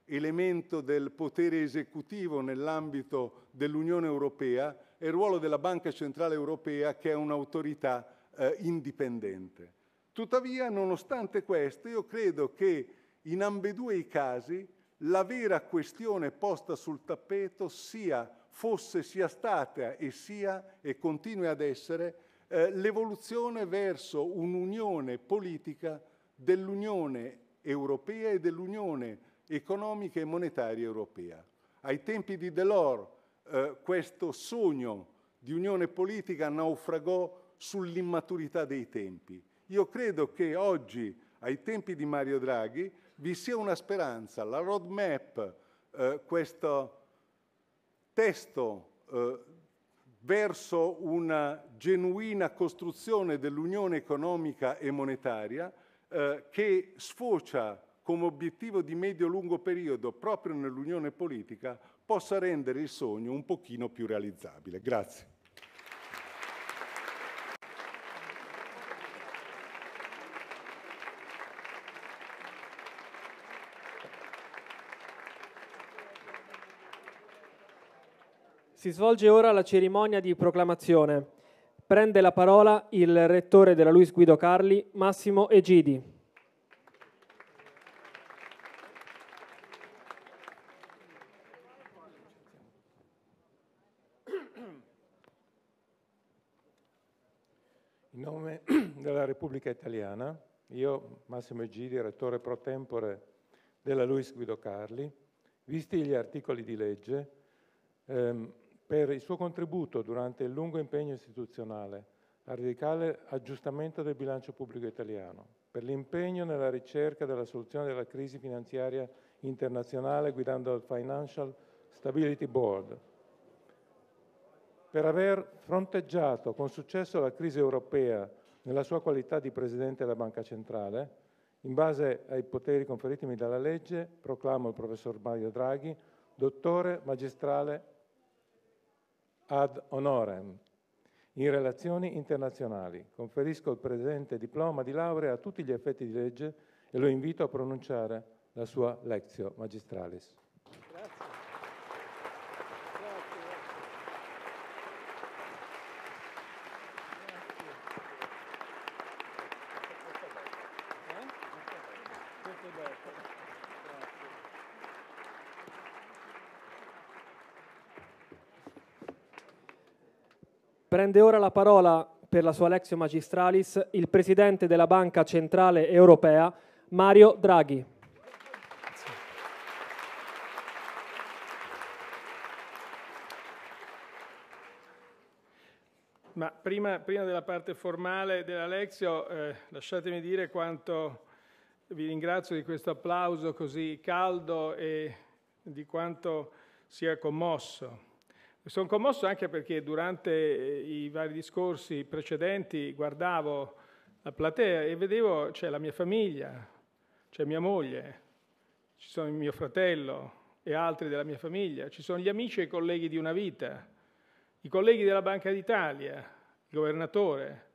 elemento del potere esecutivo nell'ambito dell'Unione europea, e il ruolo della Banca Centrale Europea, che è un'autorità eh, indipendente. Tuttavia, nonostante questo, io credo che in ambedue i casi la vera questione posta sul tappeto sia fosse, sia stata e sia e continui ad essere eh, l'evoluzione verso un'unione politica dell'Unione Europea e dell'Unione Economica e Monetaria Europea. Ai tempi di Delors eh, questo sogno di unione politica naufragò sull'immaturità dei tempi. Io credo che oggi, ai tempi di Mario Draghi, vi sia una speranza, la roadmap, eh, questo testo eh, verso una genuina costruzione dell'unione economica e monetaria eh, che sfocia come obiettivo di medio-lungo periodo proprio nell'unione politica possa rendere il sogno un pochino più realizzabile. Grazie. Si svolge ora la cerimonia di proclamazione. Prende la parola il rettore della Luis Guido Carli, Massimo Egidi. In nome della Repubblica Italiana, io, Massimo Egidi, rettore pro tempore della Luis Guido Carli, visti gli articoli di legge, ehm, per il suo contributo durante il lungo impegno istituzionale al radicale aggiustamento del bilancio pubblico italiano, per l'impegno nella ricerca della soluzione della crisi finanziaria internazionale guidando il Financial Stability Board, per aver fronteggiato con successo la crisi europea nella sua qualità di Presidente della Banca Centrale, in base ai poteri conferitimi dalla legge, proclamo il professor Mario Draghi, dottore magistrale ad honorem in relazioni internazionali. Conferisco il presente diploma di laurea a tutti gli effetti di legge e lo invito a pronunciare la sua lectio magistralis. Prende ora la parola per la sua Alexio Magistralis il Presidente della Banca Centrale Europea, Mario Draghi. Ma prima, prima, della parte formale della lezione, eh, lasciatemi dire quanto vi ringrazio di questo applauso così caldo e di quanto sia commosso. Mi sono commosso anche perché durante eh, i vari discorsi precedenti guardavo la platea e vedevo c'è la mia famiglia, c'è mia moglie, ci sono mio fratello e altri della mia famiglia, ci sono gli amici e i colleghi di una vita, i colleghi della Banca d'Italia, il governatore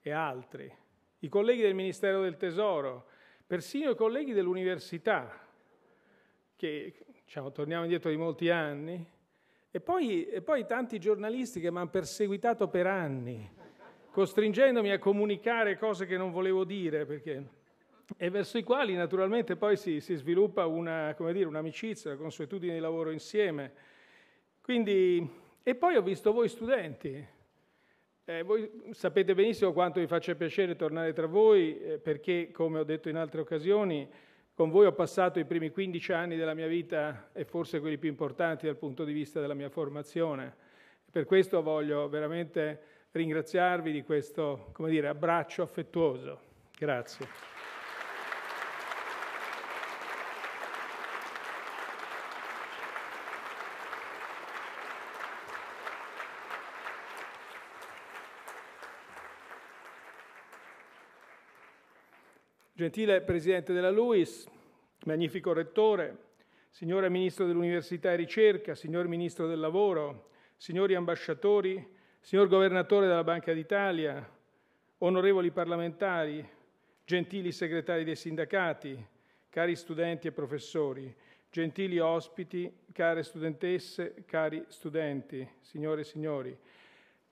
e altri, i colleghi del Ministero del Tesoro, persino i colleghi dell'università, che diciamo, torniamo indietro di molti anni, e poi, e poi tanti giornalisti che mi hanno perseguitato per anni, costringendomi a comunicare cose che non volevo dire, perché e verso i quali naturalmente poi si, si sviluppa una, dire, un'amicizia, una consuetudine di lavoro insieme. Quindi, e poi ho visto voi studenti, eh, voi sapete benissimo quanto vi faccia piacere tornare tra voi eh, perché, come ho detto in altre occasioni, con voi ho passato i primi 15 anni della mia vita e forse quelli più importanti dal punto di vista della mia formazione. Per questo voglio veramente ringraziarvi di questo dire, abbraccio affettuoso. Grazie. Gentile Presidente della LUIS, magnifico Rettore, Signore Ministro dell'Università e Ricerca, Signor Ministro del Lavoro, Signori Ambasciatori, Signor Governatore della Banca d'Italia, Onorevoli Parlamentari, Gentili Segretari dei Sindacati, Cari Studenti e Professori, Gentili Ospiti, Care Studentesse, Cari Studenti, Signore e Signori.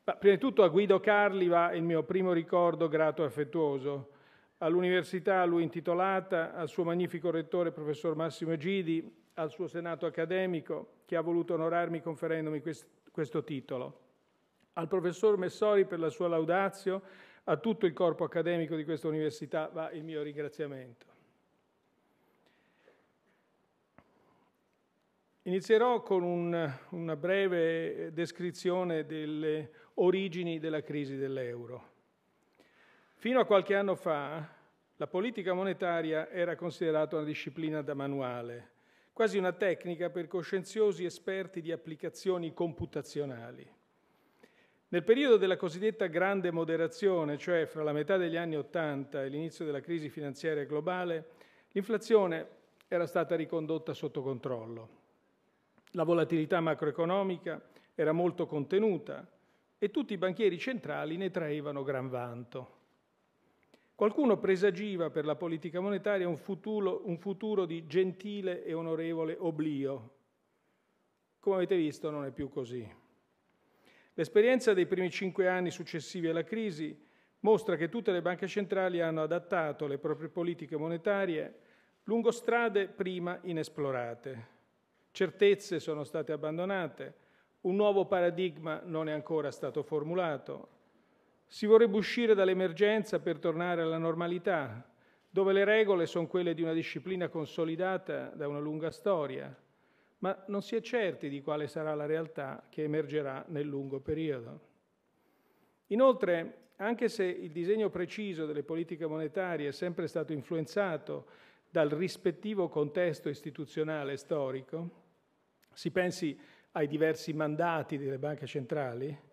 Ma prima di tutto a Guido Carli va il mio primo ricordo grato e affettuoso all'università a lui intitolata, al suo magnifico rettore professor Massimo Egidi, al suo senato accademico che ha voluto onorarmi conferendomi quest- questo titolo, al professor Messori per la sua laudazio, a tutto il corpo accademico di questa università va il mio ringraziamento. Inizierò con un, una breve descrizione delle origini della crisi dell'euro. Fino a qualche anno fa la politica monetaria era considerata una disciplina da manuale, quasi una tecnica per coscienziosi esperti di applicazioni computazionali. Nel periodo della cosiddetta grande moderazione, cioè fra la metà degli anni Ottanta e l'inizio della crisi finanziaria globale, l'inflazione era stata ricondotta sotto controllo. La volatilità macroeconomica era molto contenuta e tutti i banchieri centrali ne traevano gran vanto. Qualcuno presagiva per la politica monetaria un futuro, un futuro di gentile e onorevole oblio. Come avete visto non è più così. L'esperienza dei primi cinque anni successivi alla crisi mostra che tutte le banche centrali hanno adattato le proprie politiche monetarie lungo strade prima inesplorate. Certezze sono state abbandonate, un nuovo paradigma non è ancora stato formulato, si vorrebbe uscire dall'emergenza per tornare alla normalità, dove le regole sono quelle di una disciplina consolidata da una lunga storia, ma non si è certi di quale sarà la realtà che emergerà nel lungo periodo. Inoltre, anche se il disegno preciso delle politiche monetarie è sempre stato influenzato dal rispettivo contesto istituzionale storico, si pensi ai diversi mandati delle banche centrali,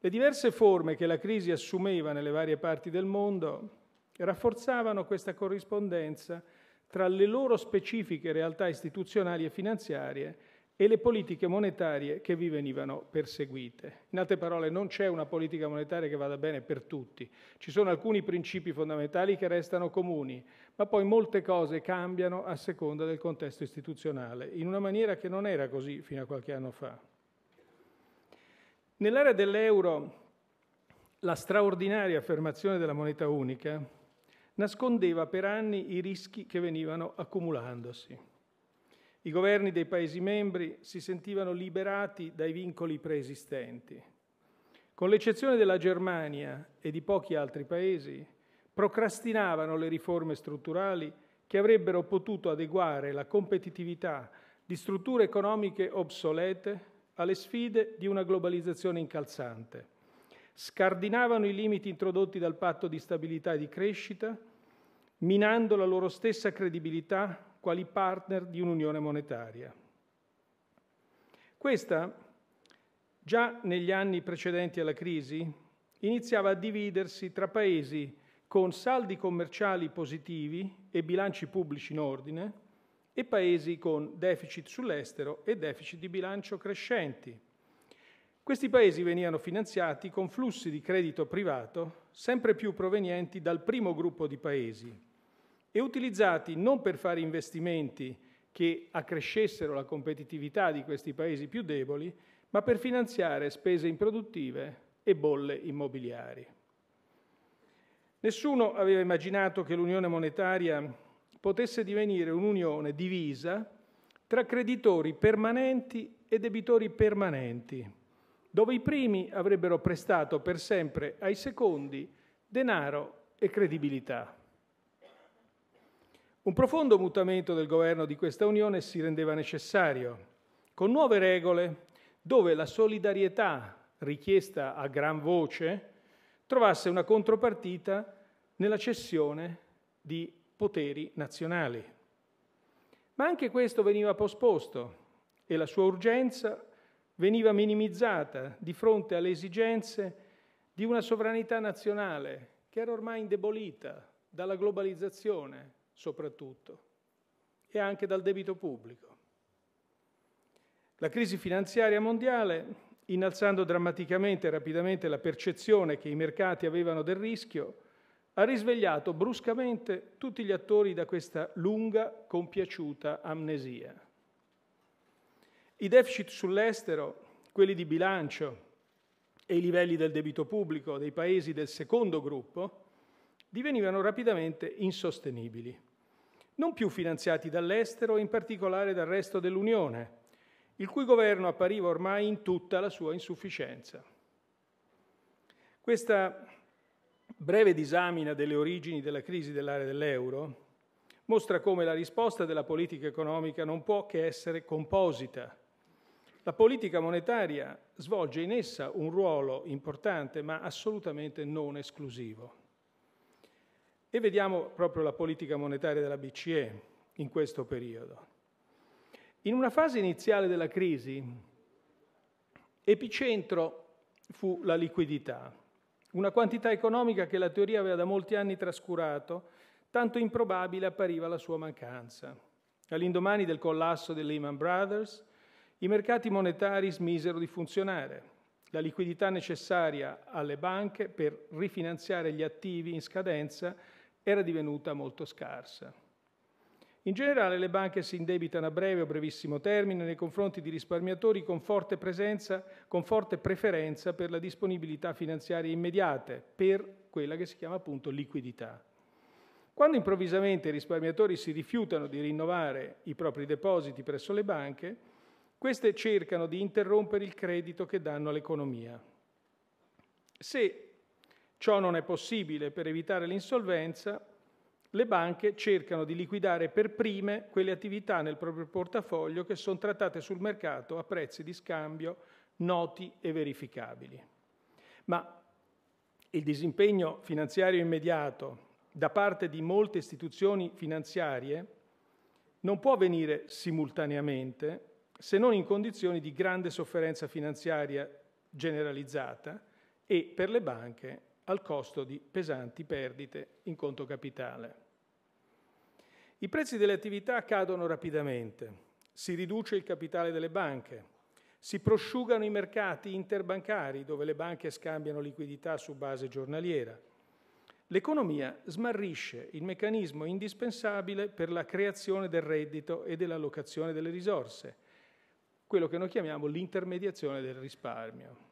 le diverse forme che la crisi assumeva nelle varie parti del mondo rafforzavano questa corrispondenza tra le loro specifiche realtà istituzionali e finanziarie e le politiche monetarie che vi venivano perseguite. In altre parole, non c'è una politica monetaria che vada bene per tutti. Ci sono alcuni principi fondamentali che restano comuni, ma poi molte cose cambiano a seconda del contesto istituzionale, in una maniera che non era così fino a qualche anno fa. Nell'area dell'euro la straordinaria affermazione della moneta unica nascondeva per anni i rischi che venivano accumulandosi. I governi dei Paesi membri si sentivano liberati dai vincoli preesistenti. Con l'eccezione della Germania e di pochi altri Paesi, procrastinavano le riforme strutturali che avrebbero potuto adeguare la competitività di strutture economiche obsolete alle sfide di una globalizzazione incalzante. Scardinavano i limiti introdotti dal patto di stabilità e di crescita, minando la loro stessa credibilità quali partner di un'unione monetaria. Questa, già negli anni precedenti alla crisi, iniziava a dividersi tra paesi con saldi commerciali positivi e bilanci pubblici in ordine, e paesi con deficit sull'estero e deficit di bilancio crescenti. Questi paesi venivano finanziati con flussi di credito privato sempre più provenienti dal primo gruppo di paesi e utilizzati non per fare investimenti che accrescessero la competitività di questi paesi più deboli, ma per finanziare spese improduttive e bolle immobiliari. Nessuno aveva immaginato che l'Unione monetaria potesse divenire un'unione divisa tra creditori permanenti e debitori permanenti, dove i primi avrebbero prestato per sempre ai secondi denaro e credibilità. Un profondo mutamento del governo di questa Unione si rendeva necessario, con nuove regole dove la solidarietà richiesta a gran voce trovasse una contropartita nella cessione di poteri nazionali. Ma anche questo veniva posposto e la sua urgenza veniva minimizzata di fronte alle esigenze di una sovranità nazionale che era ormai indebolita dalla globalizzazione soprattutto e anche dal debito pubblico. La crisi finanziaria mondiale, innalzando drammaticamente e rapidamente la percezione che i mercati avevano del rischio, ha risvegliato bruscamente tutti gli attori da questa lunga, compiaciuta amnesia. I deficit sull'estero, quelli di bilancio e i livelli del debito pubblico dei paesi del secondo gruppo divenivano rapidamente insostenibili, non più finanziati dall'estero e in particolare dal resto dell'Unione, il cui governo appariva ormai in tutta la sua insufficienza. Questa breve disamina delle origini della crisi dell'area dell'euro mostra come la risposta della politica economica non può che essere composita. La politica monetaria svolge in essa un ruolo importante ma assolutamente non esclusivo. E vediamo proprio la politica monetaria della BCE in questo periodo. In una fase iniziale della crisi, epicentro fu la liquidità una quantità economica che la teoria aveva da molti anni trascurato, tanto improbabile appariva la sua mancanza. All'indomani del collasso del Lehman Brothers, i mercati monetari smisero di funzionare. La liquidità necessaria alle banche per rifinanziare gli attivi in scadenza era divenuta molto scarsa. In generale le banche si indebitano a breve o brevissimo termine nei confronti di risparmiatori con forte, presenza, con forte preferenza per la disponibilità finanziaria immediata, per quella che si chiama appunto liquidità. Quando improvvisamente i risparmiatori si rifiutano di rinnovare i propri depositi presso le banche, queste cercano di interrompere il credito che danno all'economia. Se ciò non è possibile per evitare l'insolvenza, le banche cercano di liquidare per prime quelle attività nel proprio portafoglio che sono trattate sul mercato a prezzi di scambio noti e verificabili. Ma il disimpegno finanziario immediato da parte di molte istituzioni finanziarie non può avvenire simultaneamente se non in condizioni di grande sofferenza finanziaria generalizzata e per le banche al costo di pesanti perdite in conto capitale. I prezzi delle attività cadono rapidamente, si riduce il capitale delle banche, si prosciugano i mercati interbancari dove le banche scambiano liquidità su base giornaliera. L'economia smarrisce il meccanismo indispensabile per la creazione del reddito e dell'allocazione delle risorse, quello che noi chiamiamo l'intermediazione del risparmio.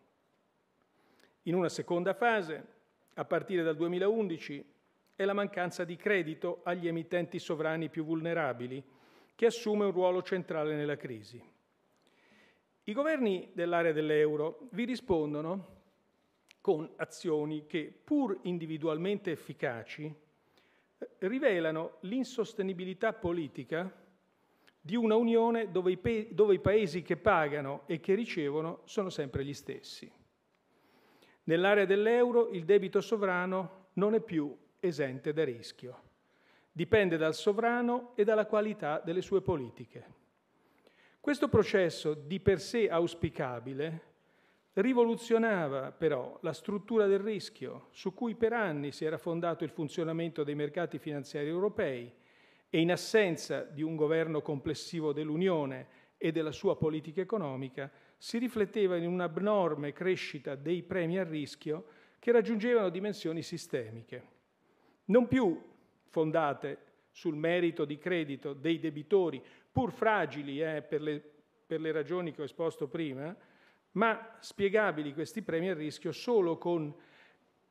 In una seconda fase a partire dal 2011 è la mancanza di credito agli emittenti sovrani più vulnerabili, che assume un ruolo centrale nella crisi. I governi dell'area dell'euro vi rispondono con azioni che, pur individualmente efficaci, eh, rivelano l'insostenibilità politica di una Unione dove i, dove i, paesi che pagano e che ricevono sono sempre gli stessi. Nell'area dell'euro il debito sovrano non è più esente da rischio. Dipende dal sovrano e dalla qualità delle sue politiche. Questo processo di per sé auspicabile rivoluzionava però la struttura del rischio su cui per anni si era fondato il funzionamento dei mercati finanziari europei e in assenza di un governo complessivo dell'Unione e della sua politica economica si rifletteva in un'abnorme crescita dei premi a rischio che raggiungevano dimensioni sistemiche, non più fondate sul merito di credito dei debitori, pur fragili eh, per, le, per le ragioni che ho esposto prima, ma spiegabili questi premi a rischio solo con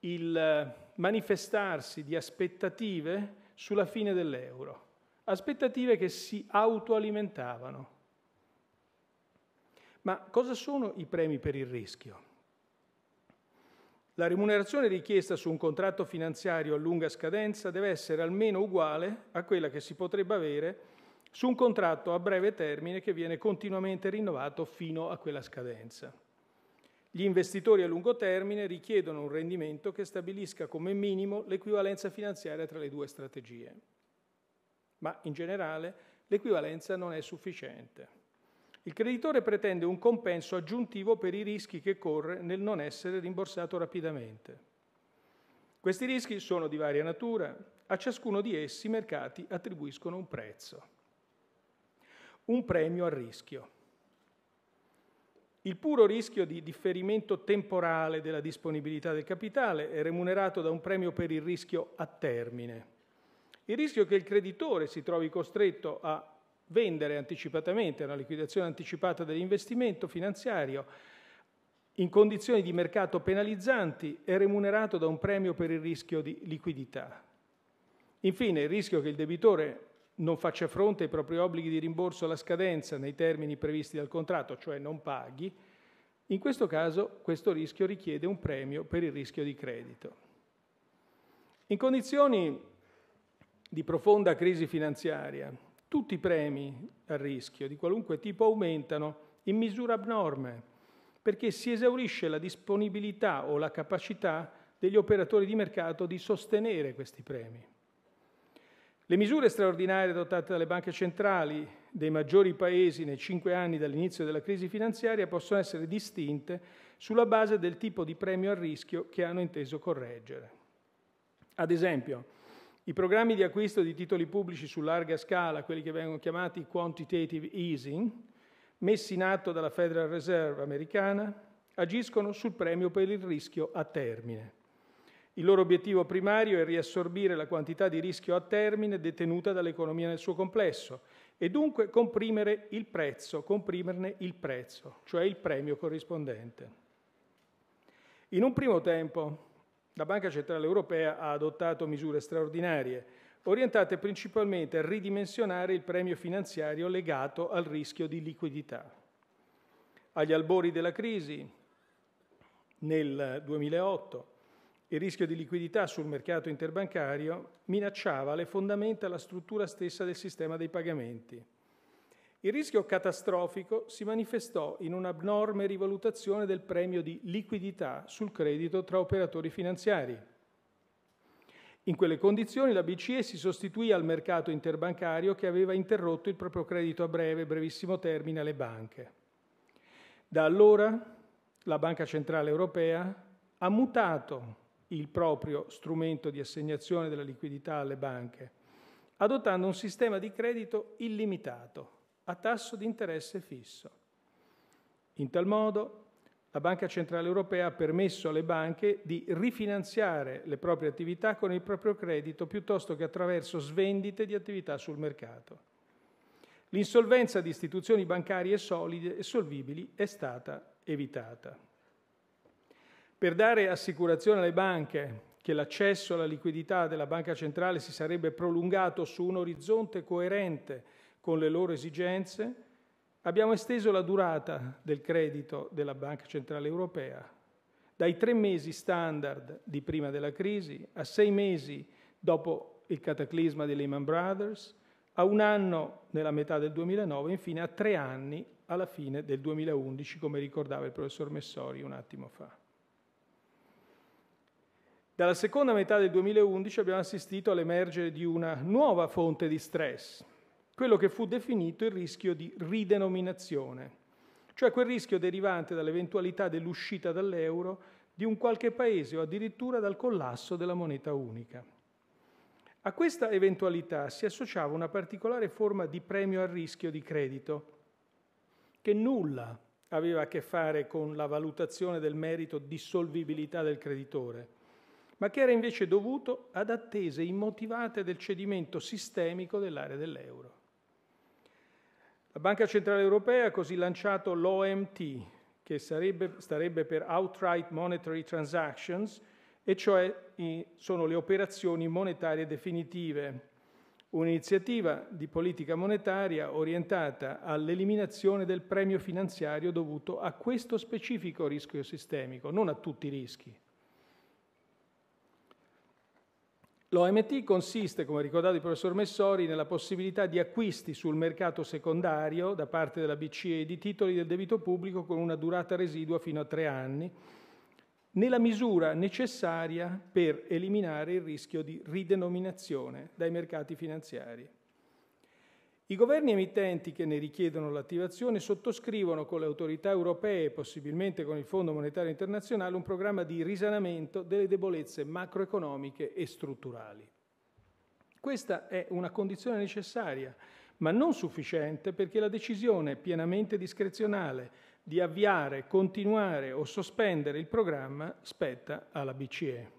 il eh, manifestarsi di aspettative sulla fine dell'euro, aspettative che si autoalimentavano. Ma cosa sono i premi per il rischio? La remunerazione richiesta su un contratto finanziario a lunga scadenza deve essere almeno uguale a quella che si potrebbe avere su un contratto a breve termine che viene continuamente rinnovato fino a quella scadenza. Gli investitori a lungo termine richiedono un rendimento che stabilisca come minimo l'equivalenza finanziaria tra le due strategie. Ma in generale l'equivalenza non è sufficiente. Il creditore pretende un compenso aggiuntivo per i rischi che corre nel non essere rimborsato rapidamente. Questi rischi sono di varia natura, a ciascuno di essi i mercati attribuiscono un prezzo, un premio al rischio. Il puro rischio di differimento temporale della disponibilità del capitale è remunerato da un premio per il rischio a termine. Il rischio che il creditore si trovi costretto a vendere anticipatamente una liquidazione anticipata dell'investimento finanziario in condizioni di mercato penalizzanti è remunerato da un premio per il rischio di liquidità. Infine, il rischio che il debitore non faccia fronte ai propri obblighi di rimborso alla scadenza nei termini previsti dal contratto, cioè non paghi, in questo caso questo rischio richiede un premio per il rischio di credito. In condizioni di profonda crisi finanziaria, tutti i premi a rischio di qualunque tipo aumentano in misura abnorme perché si esaurisce la disponibilità o la capacità degli operatori di mercato di sostenere questi premi. Le misure straordinarie adottate dalle banche centrali dei maggiori paesi nei cinque anni dall'inizio della crisi finanziaria possono essere distinte sulla base del tipo di premio a rischio che hanno inteso correggere. Ad esempio, i programmi di acquisto di titoli pubblici su larga scala, quelli che vengono chiamati quantitative easing, messi in atto dalla Federal Reserve americana, agiscono sul premio per il rischio a termine. Il loro obiettivo primario è riassorbire la quantità di rischio a termine detenuta dall'economia nel suo complesso e dunque comprimere il prezzo, comprimerne il prezzo, cioè il premio corrispondente. In un primo tempo, la Banca Centrale Europea ha adottato misure straordinarie, orientate principalmente a ridimensionare il premio finanziario legato al rischio di liquidità. Agli albori della crisi, nel 2008, il rischio di liquidità sul mercato interbancario minacciava le fondamenta e la struttura stessa del sistema dei pagamenti. Il rischio catastrofico si manifestò in un'abnorme rivalutazione del premio di liquidità sul credito tra operatori finanziari. In quelle condizioni la BCE si sostituì al mercato interbancario che aveva interrotto il proprio credito a breve, brevissimo termine alle banche. Da allora la Banca Centrale Europea ha mutato il proprio strumento di assegnazione della liquidità alle banche, adottando un sistema di credito illimitato a tasso di interesse fisso. In tal modo la Banca Centrale Europea ha permesso alle banche di rifinanziare le proprie attività con il proprio credito piuttosto che attraverso svendite di attività sul mercato. L'insolvenza di istituzioni bancarie solide e solvibili è stata evitata. Per dare assicurazione alle banche che l'accesso alla liquidità della Banca Centrale si sarebbe prolungato su un orizzonte coerente con le loro esigenze, abbiamo esteso la durata del credito della Banca Centrale Europea dai tre mesi standard di prima della crisi a sei mesi dopo il cataclisma di Lehman Brothers, a un anno nella metà del 2009 e infine a tre anni alla fine del 2011, come ricordava il professor Messori un attimo fa. Dalla seconda metà del 2011 abbiamo assistito all'emergere di una nuova fonte di stress, quello che fu definito il rischio di ridenominazione, cioè quel rischio derivante dall'eventualità dell'uscita dall'euro di un qualche paese o addirittura dal collasso della moneta unica. A questa eventualità si associava una particolare forma di premio al rischio di credito, che nulla aveva a che fare con la valutazione del merito dissolvibilità del creditore, ma che era invece dovuto ad attese immotivate del cedimento sistemico dell'area dell'euro. La Banca Centrale Europea ha così lanciato l'OMT, che sarebbe, starebbe per Outright Monetary Transactions, e cioè i, sono le operazioni monetarie definitive, un'iniziativa di politica monetaria orientata all'eliminazione del premio finanziario dovuto a questo specifico rischio sistemico, non a tutti i rischi. L'OMT consiste, come ricordato il professor Messori, nella possibilità di acquisti sul mercato secondario da parte della BCE di titoli del debito pubblico con una durata residua fino a tre anni, nella misura necessaria per eliminare il rischio di ridenominazione dai mercati finanziari. I governi emittenti che ne richiedono l'attivazione sottoscrivono con le autorità europee e possibilmente con il Fondo Monetario Internazionale un programma di risanamento delle debolezze macroeconomiche e strutturali. Questa è una condizione necessaria, ma non sufficiente perché la decisione pienamente discrezionale di avviare, continuare o sospendere il programma spetta alla BCE.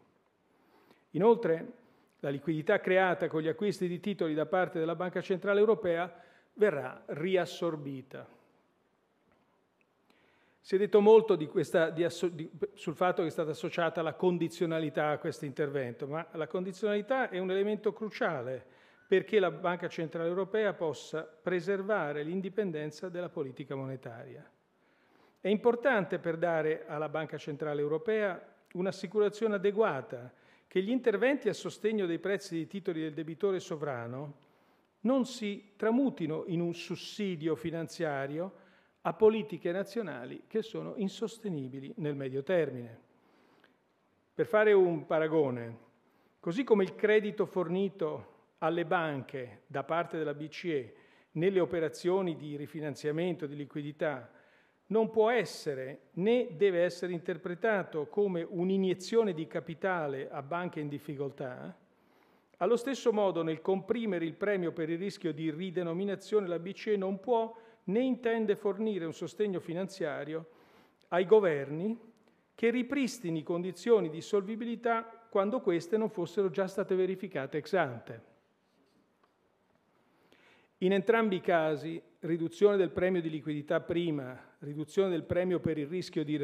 Inoltre, la liquidità creata con gli acquisti di titoli da parte della Banca Centrale Europea verrà riassorbita. Si è detto molto di questa, di di, sul fatto che è stata associata la condizionalità a questo intervento, ma la condizionalità è un elemento cruciale perché la Banca Centrale Europea possa preservare l'indipendenza della politica monetaria. È importante per dare alla Banca Centrale Europea un'assicurazione adeguata che gli interventi a sostegno dei prezzi dei titoli del debitore sovrano non si tramutino in un sussidio finanziario a politiche nazionali che sono insostenibili nel medio termine. Per fare un paragone, così come il credito fornito alle banche da parte della BCE nelle operazioni di rifinanziamento di liquidità non può essere né deve essere interpretato come un'iniezione di capitale a banche in difficoltà, allo stesso modo nel comprimere il premio per il rischio di ridenominazione la BCE non può né intende fornire un sostegno finanziario ai governi che ripristini condizioni di solvibilità quando queste non fossero già state verificate ex ante. In entrambi i casi, riduzione del premio di liquidità prima riduzione del premio per il rischio di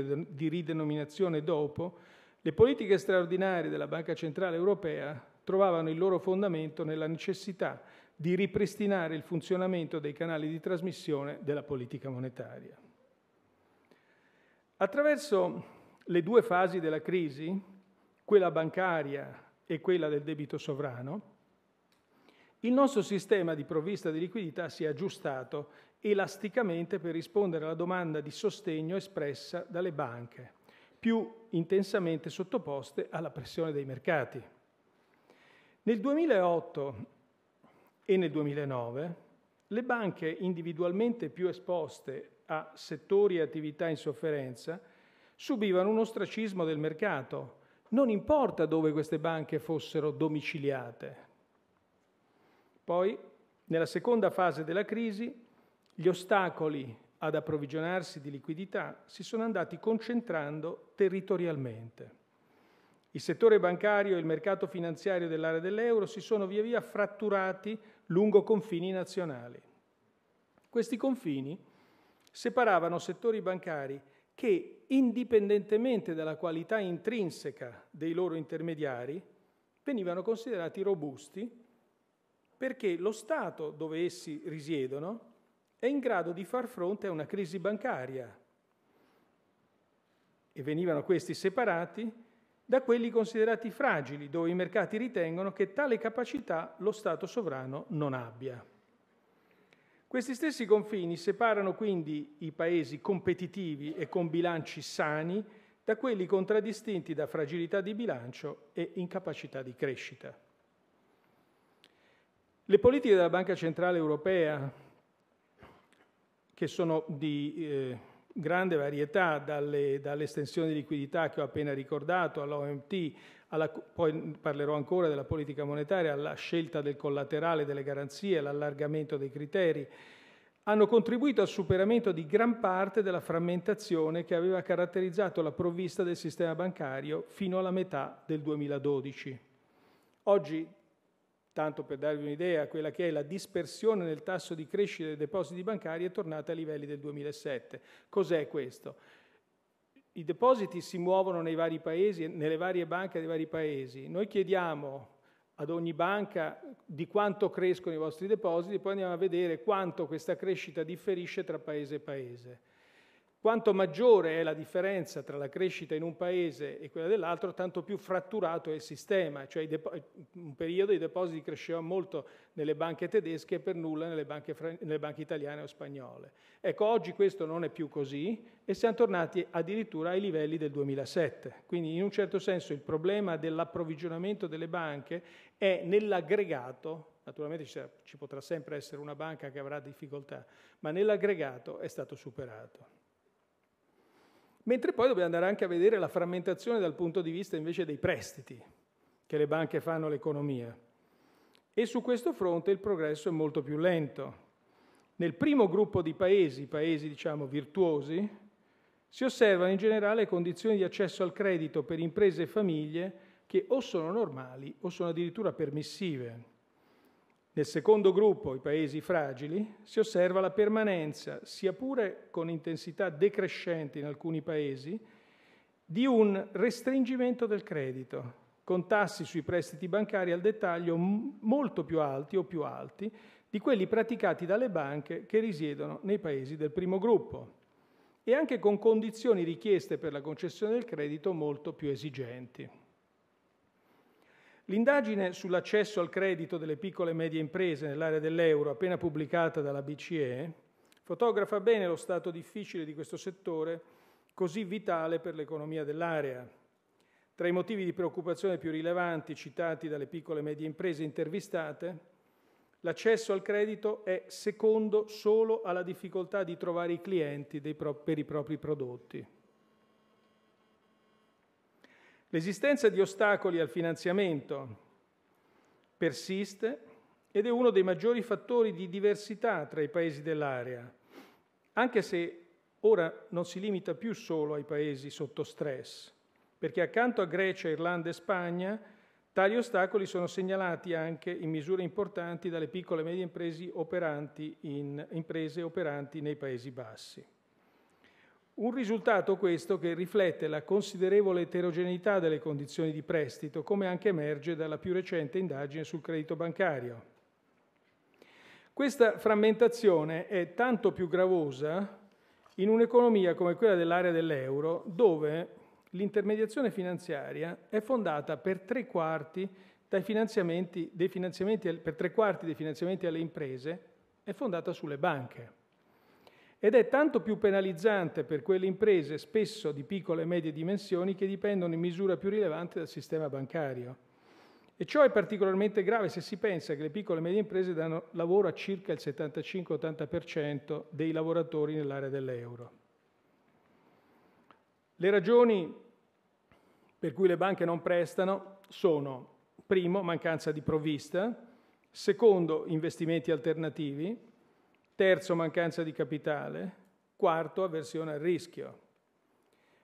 ridenominazione dopo, le politiche straordinarie della Banca Centrale Europea trovavano il loro fondamento nella necessità di ripristinare il funzionamento dei canali di trasmissione della politica monetaria. Attraverso le due fasi della crisi, quella bancaria e quella del debito sovrano, il nostro sistema di provvista di liquidità si è aggiustato elasticamente per rispondere alla domanda di sostegno espressa dalle banche, più intensamente sottoposte alla pressione dei mercati. Nel 2008 e nel 2009 le banche individualmente più esposte a settori e attività in sofferenza subivano un ostracismo del mercato, non importa dove queste banche fossero domiciliate. Poi, nella seconda fase della crisi, gli ostacoli ad approvvigionarsi di liquidità si sono andati concentrando territorialmente. Il settore bancario e il mercato finanziario dell'area dell'euro si sono via via fratturati lungo confini nazionali. Questi confini separavano settori bancari che, indipendentemente dalla qualità intrinseca dei loro intermediari, venivano considerati robusti perché lo Stato dove essi risiedono è in grado di far fronte a una crisi bancaria. E venivano questi separati da quelli considerati fragili, dove i mercati ritengono che tale capacità lo Stato sovrano non abbia. Questi stessi confini separano quindi i paesi competitivi e con bilanci sani da quelli contraddistinti da fragilità di bilancio e incapacità di crescita. Le politiche della Banca Centrale Europea che sono di eh, grande varietà, dalle, dall'estensione di liquidità che ho appena ricordato all'OMT, alla, poi parlerò ancora della politica monetaria, alla scelta del collaterale delle garanzie, all'allargamento dei criteri, hanno contribuito al superamento di gran parte della frammentazione che aveva caratterizzato la provvista del sistema bancario fino alla metà del 2012. Oggi Tanto per darvi un'idea, quella che è la dispersione nel tasso di crescita dei depositi bancari è tornata ai livelli del 2007. Cos'è questo? I depositi si muovono nei vari paesi, nelle varie banche dei vari paesi. Noi chiediamo ad ogni banca di quanto crescono i vostri depositi, poi andiamo a vedere quanto questa crescita differisce tra paese e paese. Quanto maggiore è la differenza tra la crescita in un paese e quella dell'altro, tanto più fratturato è il sistema, cioè un periodo i depositi crescevano molto nelle banche tedesche e per nulla nelle banche, nelle banche italiane o spagnole. Ecco, oggi questo non è più così e siamo tornati addirittura ai livelli del 2007. Quindi in un certo senso il problema dell'approvvigionamento delle banche è nell'aggregato Naturalmente ci potrà sempre essere una banca che avrà difficoltà, ma nell'aggregato è stato superato. Mentre poi dobbiamo andare anche a vedere la frammentazione dal punto di vista invece dei prestiti che le banche fanno all'economia. E su questo fronte il progresso è molto più lento. Nel primo gruppo di paesi, paesi diciamo virtuosi, si osservano in generale condizioni di accesso al credito per imprese e famiglie che o sono normali o sono addirittura permissive. Nel secondo gruppo, i paesi fragili, si osserva la permanenza, sia pure con intensità decrescente in alcuni paesi, di un restringimento del credito, con tassi sui prestiti bancari al dettaglio molto più alti o più alti di quelli praticati dalle banche che risiedono nei paesi del primo gruppo e anche con condizioni richieste per la concessione del credito molto più esigenti. L'indagine sull'accesso al credito delle piccole e medie imprese nell'area dell'euro, appena pubblicata dalla BCE, fotografa bene lo stato difficile di questo settore, così vitale per l'economia dell'area. Tra i motivi di preoccupazione più rilevanti citati dalle piccole e medie imprese intervistate, l'accesso al credito è secondo solo alla difficoltà di trovare i clienti pro- per i propri prodotti. L'esistenza di ostacoli al finanziamento persiste ed è uno dei maggiori fattori di diversità tra i paesi dell'area, anche se ora non si limita più solo ai paesi sotto stress, perché accanto a Grecia, Irlanda e Spagna tali ostacoli sono segnalati anche in misure importanti dalle piccole e medie imprese operanti, in, imprese operanti nei Paesi Bassi. Un risultato questo che riflette la considerevole eterogeneità delle condizioni di prestito, come anche emerge dalla più recente indagine sul credito bancario. Questa frammentazione è tanto più gravosa in un'economia come quella dell'area dell'euro, dove l'intermediazione finanziaria è fondata per tre quarti dai finanziamenti, dei finanziamenti, per tre quarti dei finanziamenti alle imprese, è fondata sulle banche ed è tanto più penalizzante per quelle imprese, spesso di piccole e medie dimensioni, che dipendono in misura più rilevante dal sistema bancario. E ciò è particolarmente grave se si pensa che le piccole e medie imprese danno lavoro a circa il 75-80% dei lavoratori nell'area dell'euro. Le ragioni per cui le banche non prestano sono, primo, mancanza di provvista, secondo, investimenti alternativi, terzo mancanza di capitale, quarto avversione al rischio.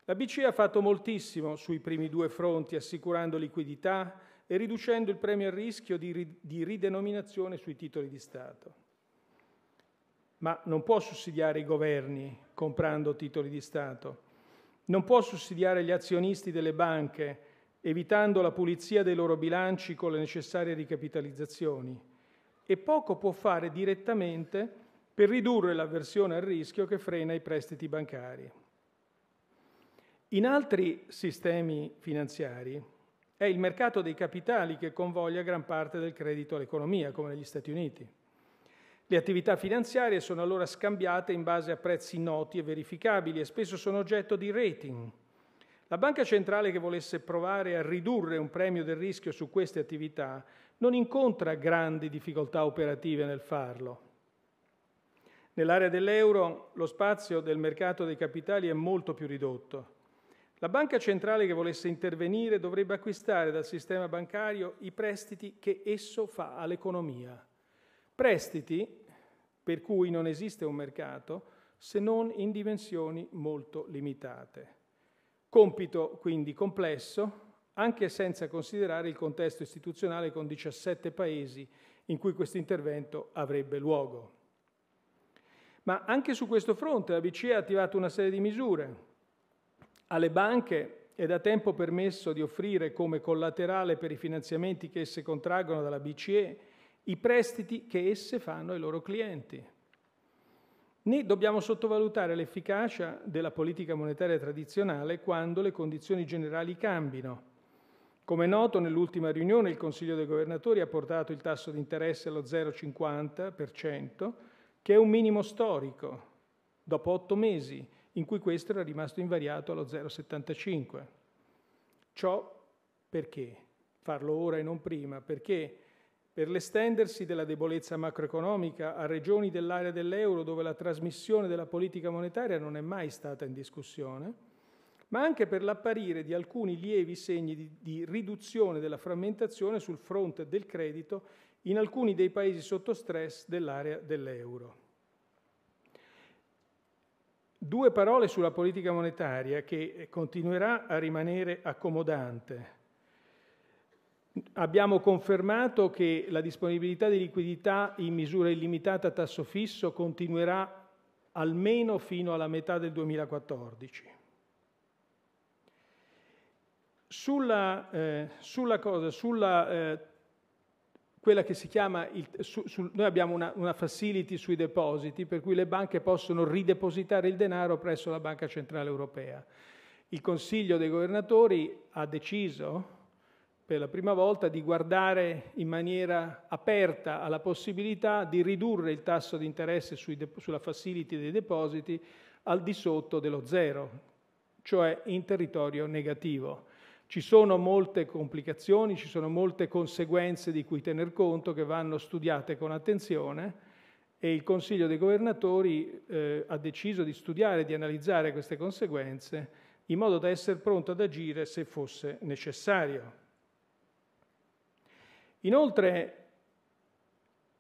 La BCE ha fatto moltissimo sui primi due fronti, assicurando liquidità e riducendo il premio al rischio di, ri- di ridenominazione sui titoli di Stato. Ma non può sussidiare i governi comprando titoli di Stato, non può sussidiare gli azionisti delle banche evitando la pulizia dei loro bilanci con le necessarie ricapitalizzazioni e poco può fare direttamente per ridurre l'avversione al rischio che frena i prestiti bancari. In altri sistemi finanziari è il mercato dei capitali che convoglia gran parte del credito all'economia, come negli Stati Uniti. Le attività finanziarie sono allora scambiate in base a prezzi noti e verificabili e spesso sono oggetto di rating. La banca centrale che volesse provare a ridurre un premio del rischio su queste attività non incontra grandi difficoltà operative nel farlo. Nell'area dell'euro lo spazio del mercato dei capitali è molto più ridotto. La banca centrale che volesse intervenire dovrebbe acquistare dal sistema bancario i prestiti che esso fa all'economia. Prestiti per cui non esiste un mercato se non in dimensioni molto limitate. Compito quindi complesso, anche senza considerare il contesto istituzionale con 17 paesi in cui questo intervento avrebbe luogo. Ma anche su questo fronte la BCE ha attivato una serie di misure. Alle banche è da tempo permesso di offrire come collaterale per i finanziamenti che esse contraggono dalla BCE i prestiti che esse fanno ai loro clienti. Né dobbiamo sottovalutare l'efficacia della politica monetaria tradizionale quando le condizioni generali cambino. Come è noto, nell'ultima riunione il Consiglio dei Governatori ha portato il tasso di interesse allo 0,50%, che è un minimo storico, dopo otto mesi, in cui questo era rimasto invariato allo 0,75. Ciò perché? Farlo ora e non prima? Perché per l'estendersi della debolezza macroeconomica a regioni dell'area dell'euro dove la trasmissione della politica monetaria non è mai stata in discussione, ma anche per l'apparire di alcuni lievi segni di, di riduzione della frammentazione sul fronte del credito in alcuni dei paesi sotto stress dell'area dell'euro. Due parole sulla politica monetaria che continuerà a rimanere accomodante. Abbiamo confermato che la disponibilità di liquidità in misura illimitata a tasso fisso continuerà almeno fino alla metà del 2014. Sulla, eh, sulla, cosa, sulla eh, quella che si chiama, il, su, su, noi abbiamo una, una, facility sui depositi per cui le banche possono ridepositare il denaro presso la Banca Centrale Europea. Il Consiglio dei Governatori ha deciso per la prima volta di guardare in maniera aperta alla possibilità di ridurre il tasso di interesse de, sulla facility dei depositi al di sotto dello zero, cioè in territorio negativo. Ci sono molte complicazioni, ci sono molte conseguenze di cui tener conto che vanno studiate con attenzione e il Consiglio dei Governatori eh, ha deciso di studiare, di analizzare queste conseguenze in modo da essere pronto ad agire se fosse necessario. Inoltre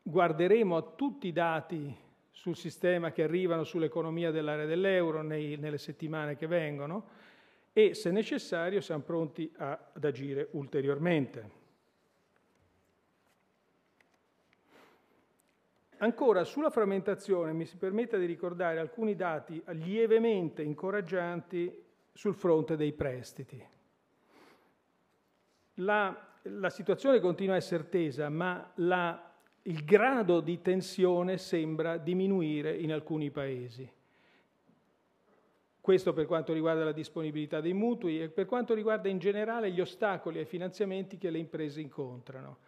guarderemo a tutti i dati sul sistema che arrivano sull'economia dell'area dell'euro nei, nelle settimane che vengono, e, se necessario, siamo pronti a, ad agire ulteriormente. Ancora, sulla frammentazione mi si permetta di ricordare alcuni dati lievemente incoraggianti sul fronte dei prestiti. La, la situazione continua a essere tesa, ma la, il grado di tensione sembra diminuire in alcuni paesi. Questo per quanto riguarda la disponibilità dei mutui e per quanto riguarda in generale gli ostacoli ai finanziamenti che le imprese incontrano.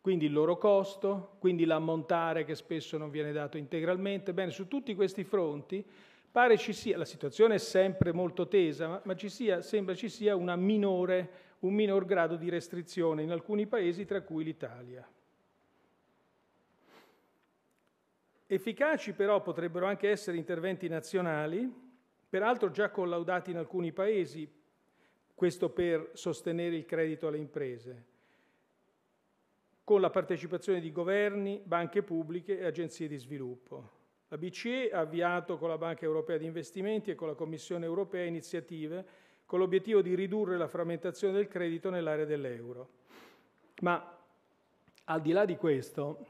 Quindi il loro costo, quindi l'ammontare che spesso non viene dato integralmente. Bene, su tutti questi fronti pare ci sia, la situazione è sempre molto tesa, ma, ma ci sia, sembra ci sia minore, un minor grado di restrizione in alcuni paesi, tra cui l'Italia. Efficaci però potrebbero anche essere interventi nazionali peraltro già collaudati in alcuni paesi, questo per sostenere il credito alle imprese, con la partecipazione di governi, banche pubbliche e agenzie di sviluppo. La BCE ha avviato con la Banca Europea di Investimenti e con la Commissione Europea iniziative con l'obiettivo di ridurre la frammentazione del credito nell'area dell'euro. Ma al di là di questo,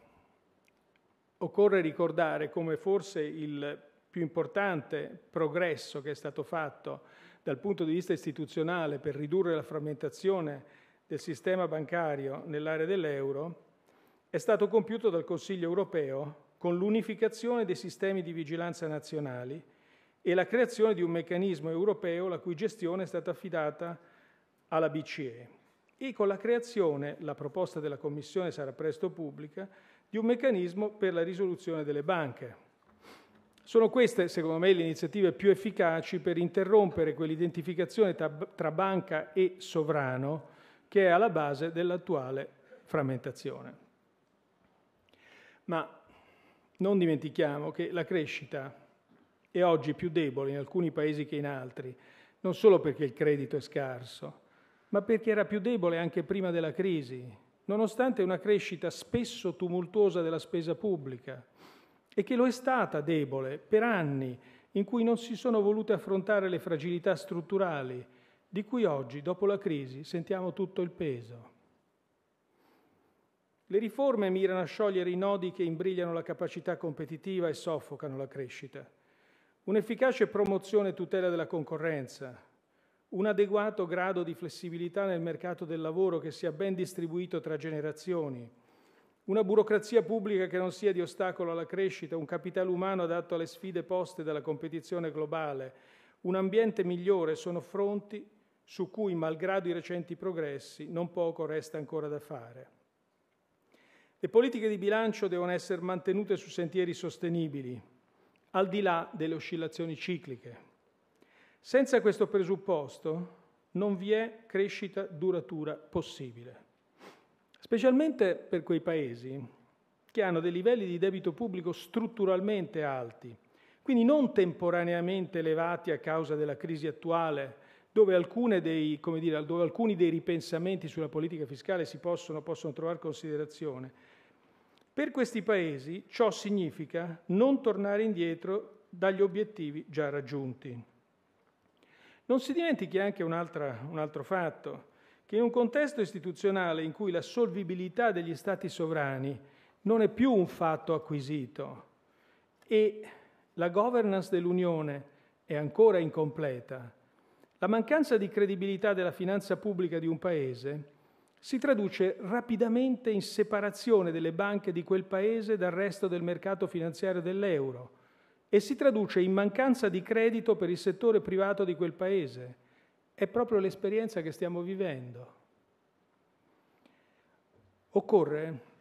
occorre ricordare come forse il più importante progresso che è stato fatto dal punto di vista istituzionale per ridurre la frammentazione del sistema bancario nell'area dell'euro è stato compiuto dal Consiglio europeo con l'unificazione dei sistemi di vigilanza nazionali e la creazione di un meccanismo europeo la cui gestione è stata affidata alla BCE e con la creazione, la proposta della Commissione sarà presto pubblica, di un meccanismo per la risoluzione delle banche. Sono queste, secondo me, le iniziative più efficaci per interrompere quell'identificazione tra banca e sovrano che è alla base dell'attuale frammentazione. Ma non dimentichiamo che la crescita è oggi più debole in alcuni paesi che in altri, non solo perché il credito è scarso, ma perché era più debole anche prima della crisi, nonostante una crescita spesso tumultuosa della spesa pubblica, e che lo è stata debole per anni in cui non si sono volute affrontare le fragilità strutturali di cui oggi, dopo la crisi, sentiamo tutto il peso. Le riforme mirano a sciogliere i nodi che imbrigliano la capacità competitiva e soffocano la crescita. Un'efficace promozione e tutela della concorrenza, un adeguato grado di flessibilità nel mercato del lavoro che sia ben distribuito tra generazioni, una burocrazia pubblica che non sia di ostacolo alla crescita, un capitale umano adatto alle sfide poste dalla competizione globale, un ambiente migliore sono fronti su cui, malgrado i recenti progressi, non poco resta ancora da fare. Le politiche di bilancio devono essere mantenute su sentieri sostenibili, al di là delle oscillazioni cicliche. Senza questo presupposto non vi è crescita duratura possibile specialmente per quei paesi che hanno dei livelli di debito pubblico strutturalmente alti, quindi non temporaneamente elevati a causa della crisi attuale, dove, dei, dire, dove alcuni dei ripensamenti sulla politica fiscale si possono, possono trovare considerazione. Per questi paesi ciò significa non tornare indietro dagli obiettivi già raggiunti. Non si dimentichi anche un, un altro fatto, che in un contesto istituzionale in cui la solvibilità degli stati sovrani non è più un fatto acquisito e la governance dell'Unione è ancora incompleta, la mancanza di credibilità della finanza pubblica di un Paese si traduce rapidamente in separazione delle banche di quel Paese dal resto del mercato finanziario dell'euro e si traduce in mancanza di credito per il settore privato di quel Paese è proprio l'esperienza che stiamo vivendo. Occorre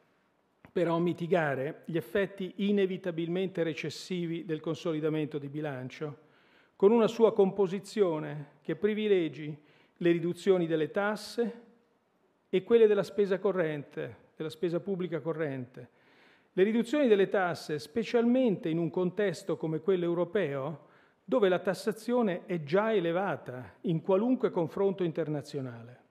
però mitigare gli effetti inevitabilmente recessivi del consolidamento di bilancio, con una sua composizione che privilegi le riduzioni delle tasse e quelle della spesa corrente, della spesa pubblica corrente. Le riduzioni delle tasse, specialmente in un contesto come quello europeo, dove la tassazione è già elevata in qualunque confronto internazionale.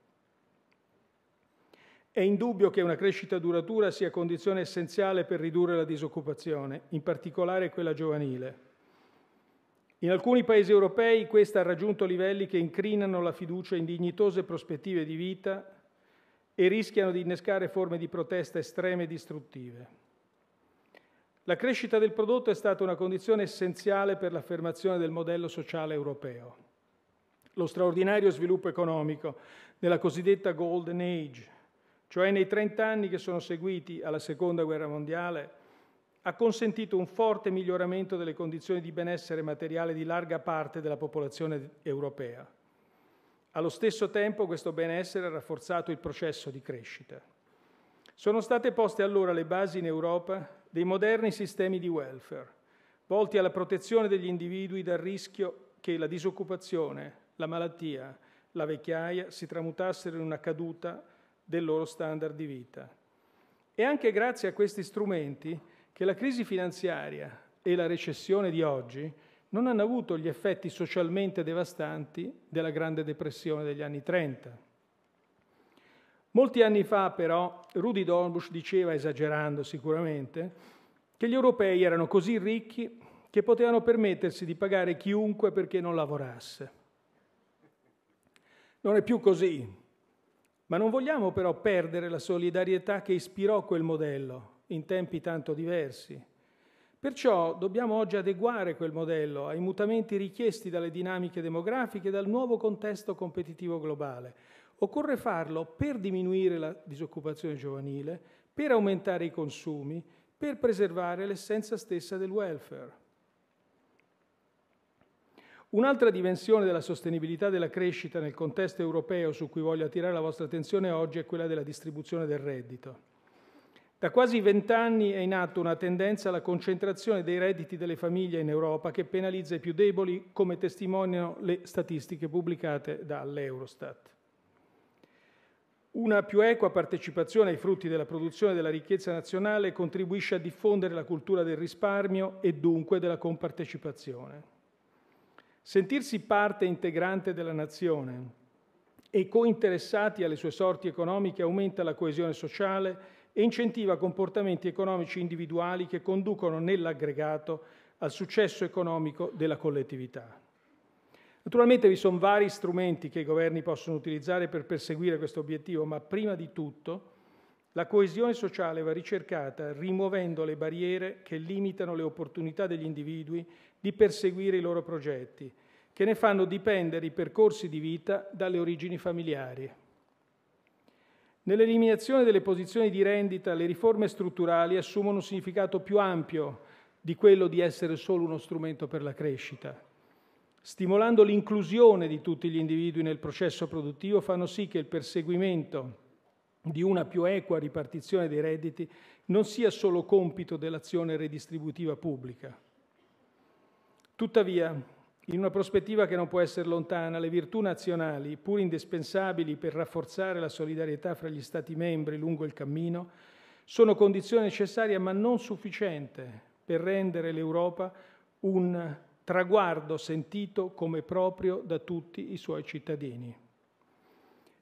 È indubbio che una crescita duratura sia condizione essenziale per ridurre la disoccupazione, in particolare quella giovanile. In alcuni paesi europei questa ha raggiunto livelli che incrinano la fiducia in dignitose prospettive di vita e rischiano di innescare forme di protesta estreme e distruttive. La crescita del prodotto è stata una condizione essenziale per l'affermazione del modello sociale europeo. Lo straordinario sviluppo economico nella cosiddetta Golden Age, cioè nei 30 anni che sono seguiti alla Seconda Guerra Mondiale, ha consentito un forte miglioramento delle condizioni di benessere materiale di larga parte della popolazione europea. Allo stesso tempo questo benessere ha rafforzato il processo di crescita. Sono state poste allora le basi in Europa dei moderni sistemi di welfare, volti alla protezione degli individui dal rischio che la disoccupazione, la malattia, la vecchiaia si tramutassero in una caduta del loro standard di vita. È anche grazie a questi strumenti che la crisi finanziaria e la recessione di oggi non hanno avuto gli effetti socialmente devastanti della Grande Depressione degli anni 30. Molti anni fa però Rudy Dornbusch diceva, esagerando sicuramente, che gli europei erano così ricchi che potevano permettersi di pagare chiunque perché non lavorasse. Non è più così, ma non vogliamo però perdere la solidarietà che ispirò quel modello in tempi tanto diversi. Perciò dobbiamo oggi adeguare quel modello ai mutamenti richiesti dalle dinamiche demografiche e dal nuovo contesto competitivo globale, Occorre farlo per diminuire la disoccupazione giovanile, per aumentare i consumi, per preservare l'essenza stessa del welfare. Un'altra dimensione della sostenibilità della crescita nel contesto europeo su cui voglio attirare la vostra attenzione oggi è quella della distribuzione del reddito. Da quasi vent'anni è in atto una tendenza alla concentrazione dei redditi delle famiglie in Europa che penalizza i più deboli, come testimoniano le statistiche pubblicate dall'Eurostat. Una più equa partecipazione ai frutti della produzione della ricchezza nazionale contribuisce a diffondere la cultura del risparmio e dunque della compartecipazione. Sentirsi parte integrante della nazione e cointeressati alle sue sorti economiche aumenta la coesione sociale e incentiva comportamenti economici individuali che conducono nell'aggregato al successo economico della collettività. Naturalmente vi sono vari strumenti che i governi possono utilizzare per perseguire questo obiettivo, ma prima di tutto la coesione sociale va ricercata rimuovendo le barriere che limitano le opportunità degli individui di perseguire i loro progetti, che ne fanno dipendere i percorsi di vita dalle origini familiari. Nell'eliminazione delle posizioni di rendita le riforme strutturali assumono un significato più ampio di quello di essere solo uno strumento per la crescita stimolando l'inclusione di tutti gli individui nel processo produttivo, fanno sì che il perseguimento di una più equa ripartizione dei redditi non sia solo compito dell'azione redistributiva pubblica. Tuttavia, in una prospettiva che non può essere lontana, le virtù nazionali, pur indispensabili per rafforzare la solidarietà fra gli Stati membri lungo il cammino, sono condizione necessaria ma non sufficiente per rendere l'Europa un traguardo sentito come proprio da tutti i suoi cittadini.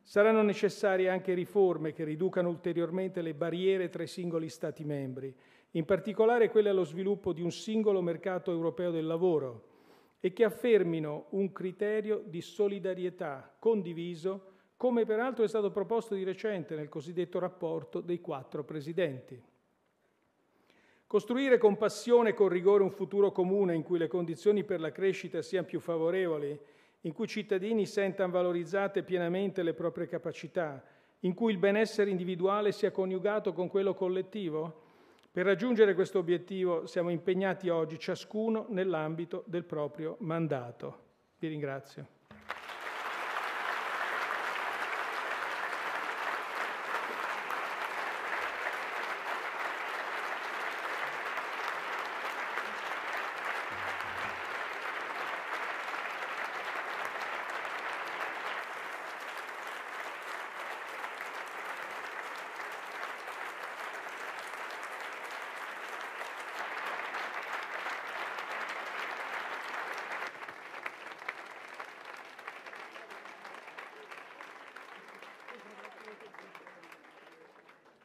Saranno necessarie anche riforme che riducano ulteriormente le barriere tra i singoli Stati membri, in particolare quelle allo sviluppo di un singolo mercato europeo del lavoro e che affermino un criterio di solidarietà condiviso, come peraltro è stato proposto di recente nel cosiddetto rapporto dei quattro presidenti. Costruire con passione e con rigore un futuro comune in cui le condizioni per la crescita siano più favorevoli, in cui i cittadini sentano valorizzate pienamente le proprie capacità, in cui il benessere individuale sia coniugato con quello collettivo? Per raggiungere questo obiettivo siamo impegnati oggi ciascuno nell'ambito del proprio mandato. Vi ringrazio.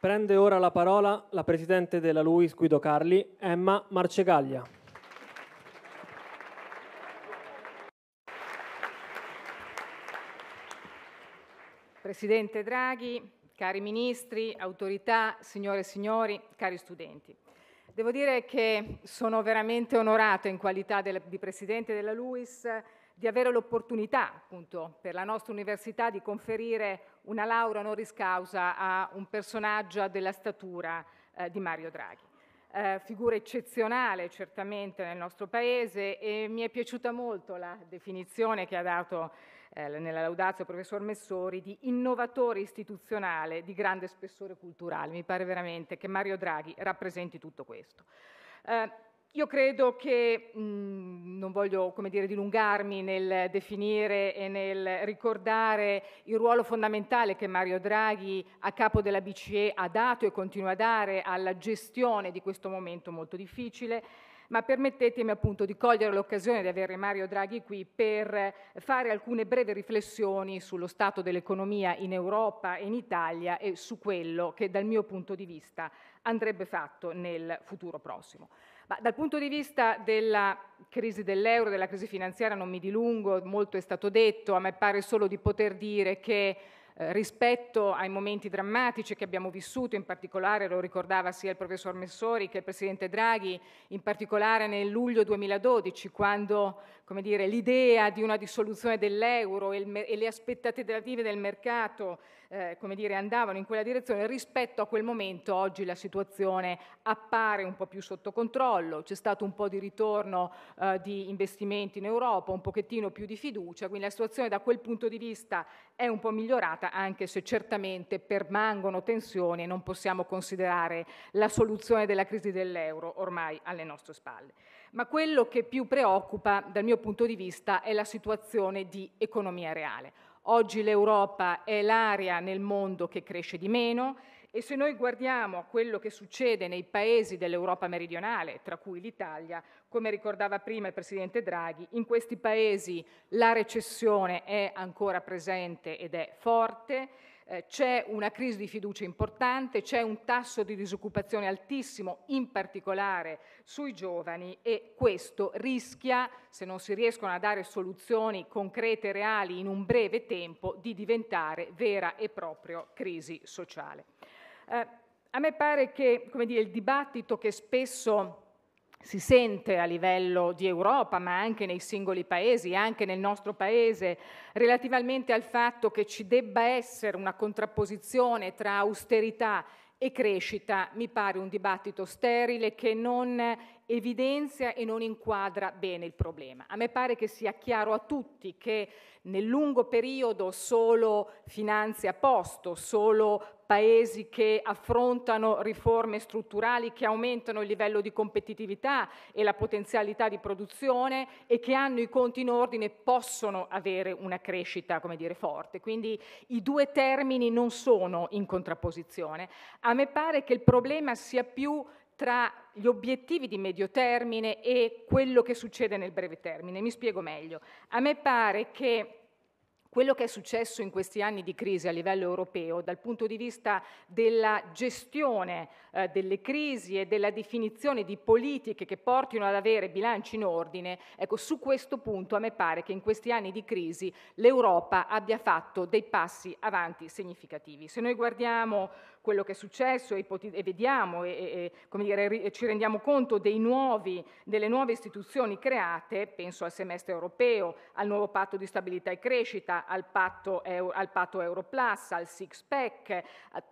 Prende ora la parola la Presidente della Luis Guido Carli, Emma Marcegaglia. Presidente Draghi, cari ministri, autorità, signore e signori, cari studenti. Devo dire che sono veramente onorato in qualità di Presidente della LUIS di avere l'opportunità appunto per la nostra università di conferire una laurea honoris causa a un personaggio della statura eh, di Mario Draghi. Eh, figura eccezionale certamente nel nostro paese e mi è piaciuta molto la definizione che ha dato eh, nella laudazio il professor Messori di innovatore istituzionale di grande spessore culturale. Mi pare veramente che Mario Draghi rappresenti tutto questo. Eh, io credo che, mh, mm, non voglio dire, dilungarmi nel definire e nel ricordare il ruolo fondamentale che Mario Draghi a capo della BCE ha dato e continua a dare alla gestione di questo momento molto difficile, ma permettetemi appunto di cogliere l'occasione di avere Mario Draghi qui per fare alcune brevi riflessioni sullo stato dell'economia in Europa e in Italia e su quello che dal mio punto di vista andrebbe fatto nel futuro prossimo. Ma dal punto di vista della crisi dell'euro, della crisi finanziaria, non mi dilungo, molto è stato detto, a me pare solo di poter dire che eh, rispetto ai momenti drammatici che abbiamo vissuto, in particolare lo ricordava sia il professor Messori che il presidente Draghi, in particolare nel luglio 2012, quando l'idea di una dissoluzione dell'euro e, le aspettative del mercato eh, come dire, andavano in quella direzione rispetto a quel momento. Oggi la situazione appare un po' più sotto controllo, c'è stato un po' di ritorno eh, di investimenti in Europa, un pochettino più di fiducia, quindi la situazione da quel punto di vista è un po' migliorata, anche se certamente permangono tensioni e non possiamo considerare la soluzione della crisi dell'euro ormai alle nostre spalle. Ma quello che più preoccupa dal mio punto di vista è la situazione di economia reale. Oggi l'Europa è l'area nel mondo che cresce di meno e se noi guardiamo a quello che succede nei paesi dell'Europa meridionale, tra cui l'Italia, come ricordava prima il Presidente Draghi, in questi paesi la recessione è ancora presente ed è forte eh, c'è una crisi di fiducia importante, c'è un tasso di disoccupazione altissimo, in particolare sui giovani, e questo rischia, se non si riescono a dare soluzioni concrete e reali in un breve tempo, di diventare vera e propria crisi sociale. Eh, a me pare che dire, il dibattito che spesso si sente a livello di Europa, ma anche nei singoli paesi, anche nel nostro paese, relativamente al fatto che ci debba essere una contrapposizione tra austerità e crescita, mi pare un dibattito sterile che non evidenzia e non inquadra bene il problema. A me pare che sia chiaro a tutti che nel lungo periodo solo finanze a posto, solo paesi che affrontano riforme strutturali che aumentano il livello di competitività e la potenzialità di produzione e che hanno i conti in ordine possono avere una crescita, come dire, forte. Quindi i due termini non sono in contrapposizione. A me pare che il problema sia più tra gli obiettivi di medio termine e quello che succede nel breve termine. Mi spiego meglio. A me pare che quello che è successo in questi anni di crisi a livello europeo dal punto di vista della gestione eh, delle crisi e della definizione di politiche che portino ad avere bilanci in ordine, ecco su questo punto a me pare che in questi anni di crisi l'Europa abbia fatto dei passi avanti significativi. Se noi guardiamo quello che è successo e, e vediamo e, e dire, ci rendiamo conto nuovi, delle nuove istituzioni create, penso al semestre europeo, al nuovo patto di stabilità e crescita, al patto, al patto Europlus, al six-pack,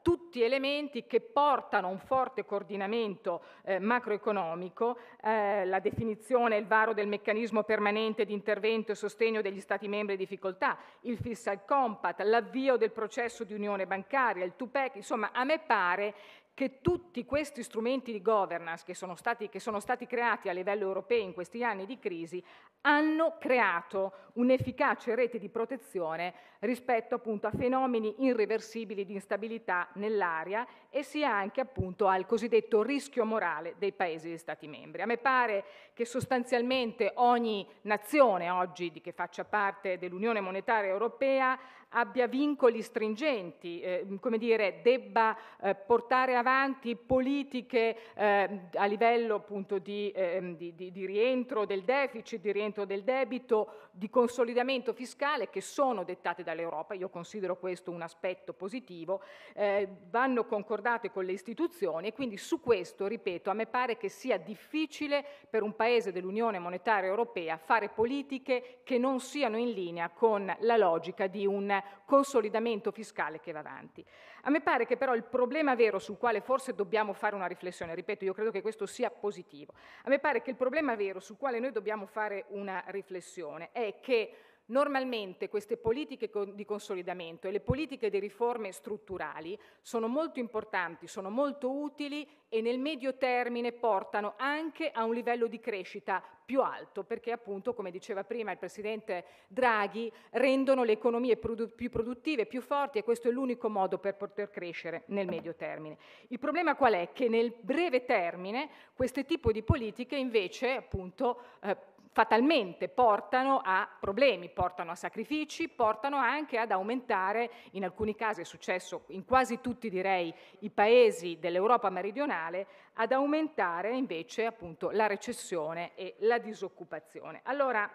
tutti elementi che portano a un forte coordinamento eh, macroeconomico, eh, la definizione e il varo del meccanismo permanente di intervento e sostegno degli Stati membri in difficoltà, il fiscal compact, l'avvio del processo di unione bancaria, il 2-pack, insomma a me pare che tutti questi strumenti di governance che sono, stati, che sono, stati, creati a livello europeo in questi anni di crisi hanno creato un'efficace rete di protezione rispetto appunto a fenomeni irreversibili di instabilità nell'area e sia anche appunto al cosiddetto rischio morale dei paesi e degli Stati membri. A me pare che sostanzialmente ogni nazione oggi che faccia parte dell'Unione Monetaria Europea abbia vincoli stringenti, eh, come dire, debba eh, portare avanti politiche eh, a livello appunto di, ehm, di, di, di rientro del deficit, di rientro del debito, di consolidamento fiscale che sono dettate da dall'Europa, io considero questo un aspetto positivo, eh, vanno concordate con le istituzioni e quindi su questo, ripeto, a me pare che sia difficile per un Paese dell'Unione Monetaria Europea fare politiche che non siano in linea con la logica di un consolidamento fiscale che va avanti. A me pare che però il problema vero sul quale forse dobbiamo fare una riflessione, ripeto, io credo che questo sia positivo, a me pare che il problema vero sul quale noi dobbiamo fare una riflessione è che Normalmente queste politiche di consolidamento e le politiche di riforme strutturali sono molto importanti, sono molto utili e nel medio termine portano anche a un livello di crescita più alto perché appunto, come diceva prima il Presidente Draghi, rendono le economie produ più produttive, più forti e questo è l'unico modo per poter crescere nel medio termine. Il problema qual è? Che nel breve termine questo tipo di politiche invece appunto eh, fatalmente portano a problemi, portano a sacrifici, portano anche ad aumentare, in alcuni casi è successo in quasi tutti direi i paesi dell'Europa meridionale, ad aumentare invece appunto la recessione e la disoccupazione. Allora,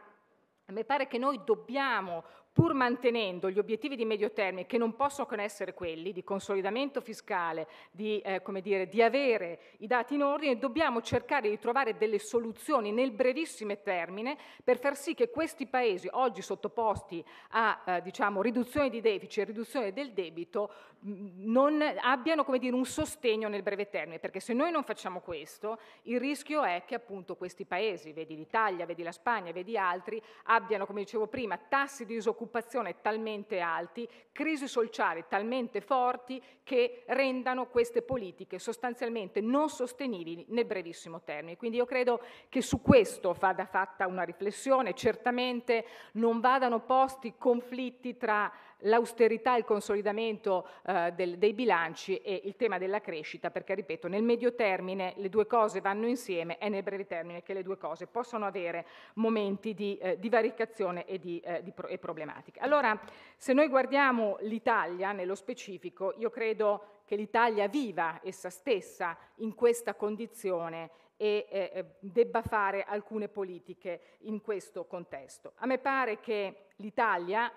mi pare che noi dobbiamo pur mantenendo gli obiettivi di medio termine, che non possono che essere quelli di consolidamento fiscale, di, eh, dire, di, avere i dati in ordine, dobbiamo cercare di trovare delle soluzioni nel brevissimo termine per far sì che questi paesi oggi sottoposti a eh, diciamo, riduzione di deficit e riduzione del debito mm, non abbiano dire, un sostegno nel breve termine, perché se noi non facciamo questo il rischio è che appunto questi paesi, vedi l'Italia, vedi la Spagna, vedi altri, abbiano, come dicevo prima, tassi di disoccupazione disoccupazione talmente alti, crisi sociali talmente forti che rendano queste politiche sostanzialmente non sostenibili nel brevissimo termine. Quindi io credo che su questo vada fatta una riflessione, certamente non vadano posti conflitti tra l'austerità e il consolidamento eh, del, dei bilanci e il tema della crescita, perché ripeto, nel medio termine le due cose vanno insieme, è nel breve termine che le due cose possono avere momenti di, eh, di varicazione e di, eh, di pro- e problematiche. Allora, se noi guardiamo l'Italia nello specifico, io credo che l'Italia viva essa stessa in questa condizione e eh, eh debba fare alcune politiche in questo contesto. A me pare che l'Italia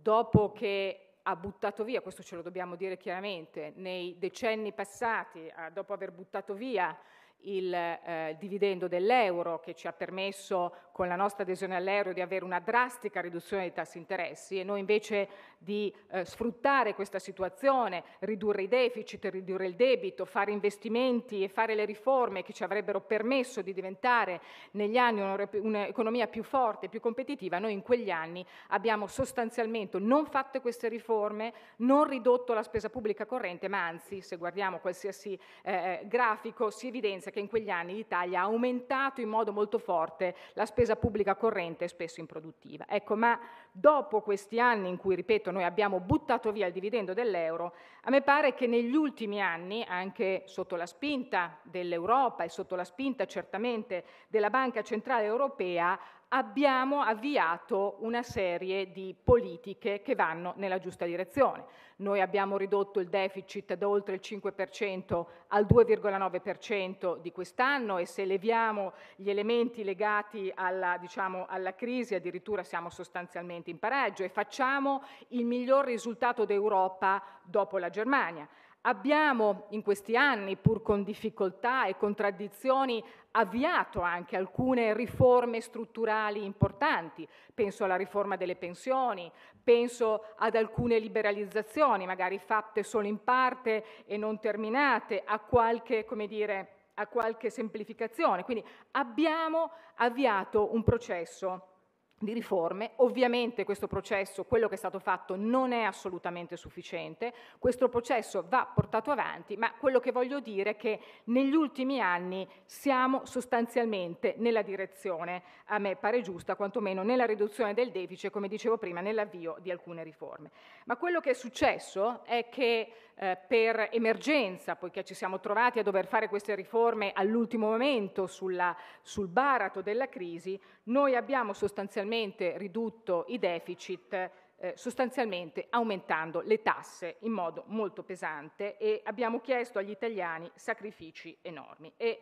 dopo che ha buttato via, questo ce lo dobbiamo dire chiaramente, nei decenni passati, dopo aver buttato via il eh, dividendo dell'euro che ci ha permesso con la nostra adesione all'euro di avere una drastica riduzione dei tassi interessi e noi invece di eh, sfruttare questa situazione, ridurre i deficit, ridurre il debito, fare investimenti e fare le riforme che ci avrebbero permesso di diventare negli anni un'economia più forte, più competitiva, noi in quegli anni abbiamo sostanzialmente non fatto queste riforme, non ridotto la spesa pubblica corrente, ma anzi, se guardiamo qualsiasi eh, eh grafico, si evidenzia evidenza che in quegli anni l'Italia ha aumentato in modo molto forte la spesa pubblica corrente, e spesso improduttiva. Ecco, ma dopo questi anni in cui, ripeto, noi abbiamo buttato via il dividendo dell'euro, a me pare che negli ultimi anni, anche sotto la spinta dell'Europa e sotto la spinta certamente della Banca Centrale Europea, abbiamo avviato una serie di politiche che vanno nella giusta direzione. Noi abbiamo ridotto il deficit da oltre il 5% al 2,9% di quest'anno e se leviamo gli elementi legati alla, diciamo, alla crisi addirittura siamo sostanzialmente in pareggio e facciamo il miglior risultato d'Europa dopo la Germania. Abbiamo in questi anni, pur con difficoltà e contraddizioni, avviato anche alcune riforme strutturali importanti, penso alla riforma delle pensioni, penso ad alcune liberalizzazioni, magari fatte solo in parte e non terminate, a qualche, come dire, a qualche semplificazione. Quindi abbiamo avviato un processo di riforme. Ovviamente questo processo, quello che è stato fatto, non è assolutamente sufficiente, questo processo va portato avanti, ma quello che voglio dire è che negli ultimi anni siamo sostanzialmente nella direzione, a me pare giusta, quantomeno nella riduzione del deficit, come dicevo prima, nell'avvio di alcune riforme. Ma quello che è successo è che eh, per emergenza, poiché ci siamo trovati a dover fare queste riforme all'ultimo momento sulla, sul barato della crisi, noi abbiamo sostanzialmente ridotto i deficit eh, sostanzialmente aumentando le tasse in modo molto pesante e abbiamo chiesto agli italiani sacrifici enormi. E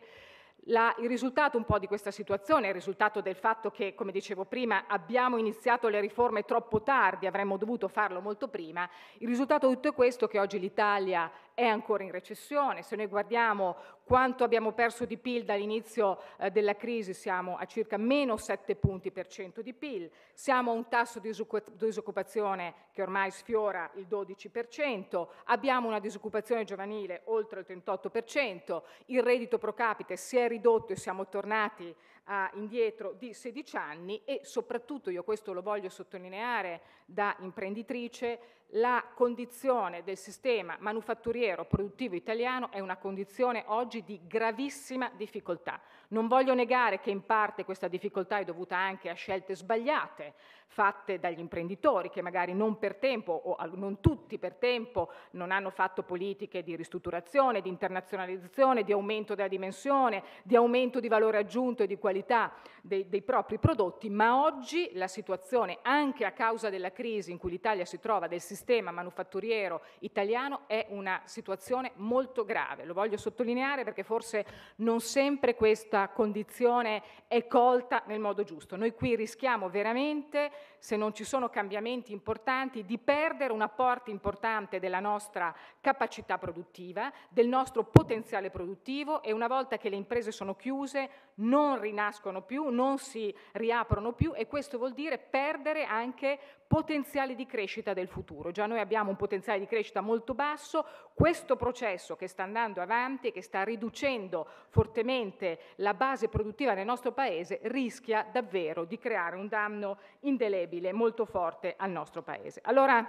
la, il risultato un po' di questa situazione, è il risultato del fatto che, come dicevo prima, abbiamo iniziato le riforme troppo tardi, avremmo dovuto farlo molto prima, il risultato di tutto questo è che oggi l'Italia è ancora in recessione. Se noi guardiamo quanto abbiamo perso di PIL dall'inizio eh, della crisi, siamo a circa meno 7 punti per cento di PIL, siamo a un tasso di disoccupazione che ormai sfiora il 12%, abbiamo una disoccupazione giovanile oltre il 38%, il reddito pro capite si è ridotto e siamo tornati a, indietro di 16 anni e soprattutto, io questo lo voglio sottolineare da imprenditrice, la condizione del sistema manufatturiero produttivo italiano è una condizione oggi di gravissima difficoltà. Non voglio negare che in parte questa difficoltà è dovuta anche a scelte sbagliate fatte dagli imprenditori che magari non per tempo o non tutti per tempo non hanno fatto politiche di ristrutturazione, di internazionalizzazione, di aumento della dimensione, di aumento di valore aggiunto e di qualità dei, dei propri prodotti, ma oggi la situazione anche a causa della crisi in cui l'Italia si trova del sistema manufatturiero italiano è una situazione molto grave. Lo voglio sottolineare perché forse non sempre questa questa condizione è colta nel modo giusto. Noi qui rischiamo veramente se non ci sono cambiamenti importanti, di perdere una parte importante della nostra capacità produttiva, del nostro potenziale produttivo e una volta che le imprese sono chiuse non rinascono più, non si riaprono più e questo vuol dire perdere anche potenziale di crescita del futuro. Già noi abbiamo un potenziale di crescita molto basso, questo processo che sta andando avanti, che sta riducendo fortemente la base produttiva nel nostro Paese, rischia davvero di creare un danno indelebile debole, molto forte al nostro Paese. Allora,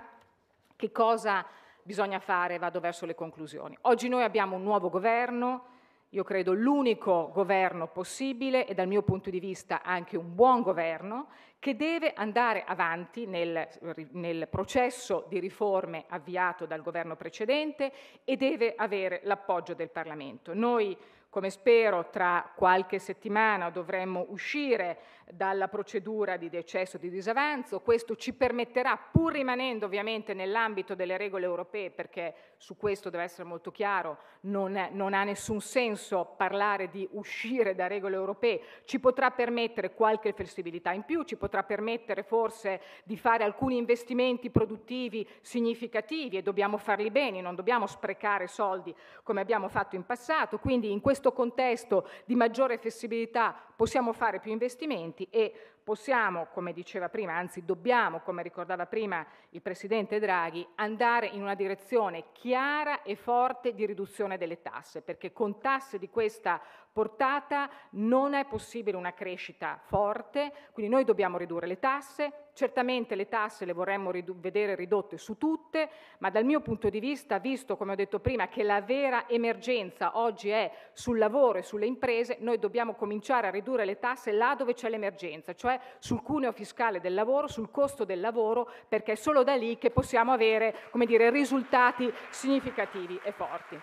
che cosa bisogna fare? Vado verso le conclusioni. Oggi noi abbiamo un nuovo governo, io credo l'unico governo possibile e dal mio punto di vista anche un buon governo che deve andare avanti nel, nel, processo di riforme avviato dal governo precedente e deve avere l'appoggio del Parlamento. Noi, come spero, tra qualche settimana dovremmo uscire dalla procedura di decesso di disavanzo. Questo ci permetterà, pur rimanendo ovviamente nell'ambito delle regole europee, perché su questo deve essere molto chiaro, non, è, non ha nessun senso parlare di uscire da regole europee, ci potrà permettere qualche flessibilità in più, ci potrà permettere forse di fare alcuni investimenti produttivi significativi e dobbiamo farli bene, non dobbiamo sprecare soldi come abbiamo fatto in passato, quindi in questo contesto di maggiore flessibilità possiamo fare più investimenti strumenti e possiamo, come diceva prima, anzi dobbiamo, come ricordava prima il Presidente Draghi, andare in una direzione chiara e forte di riduzione delle tasse, perché con tasse di questa portata, non è possibile una crescita forte, quindi noi dobbiamo ridurre le tasse, certamente le tasse le vorremmo ridu- vedere ridotte su tutte, ma dal mio punto di vista, visto come ho detto prima che la vera emergenza oggi è sul lavoro e sulle imprese, noi dobbiamo cominciare a ridurre le tasse là dove c'è l'emergenza, cioè sul cuneo fiscale del lavoro, sul costo del lavoro, perché è solo da lì che possiamo avere come dire, risultati significativi e forti.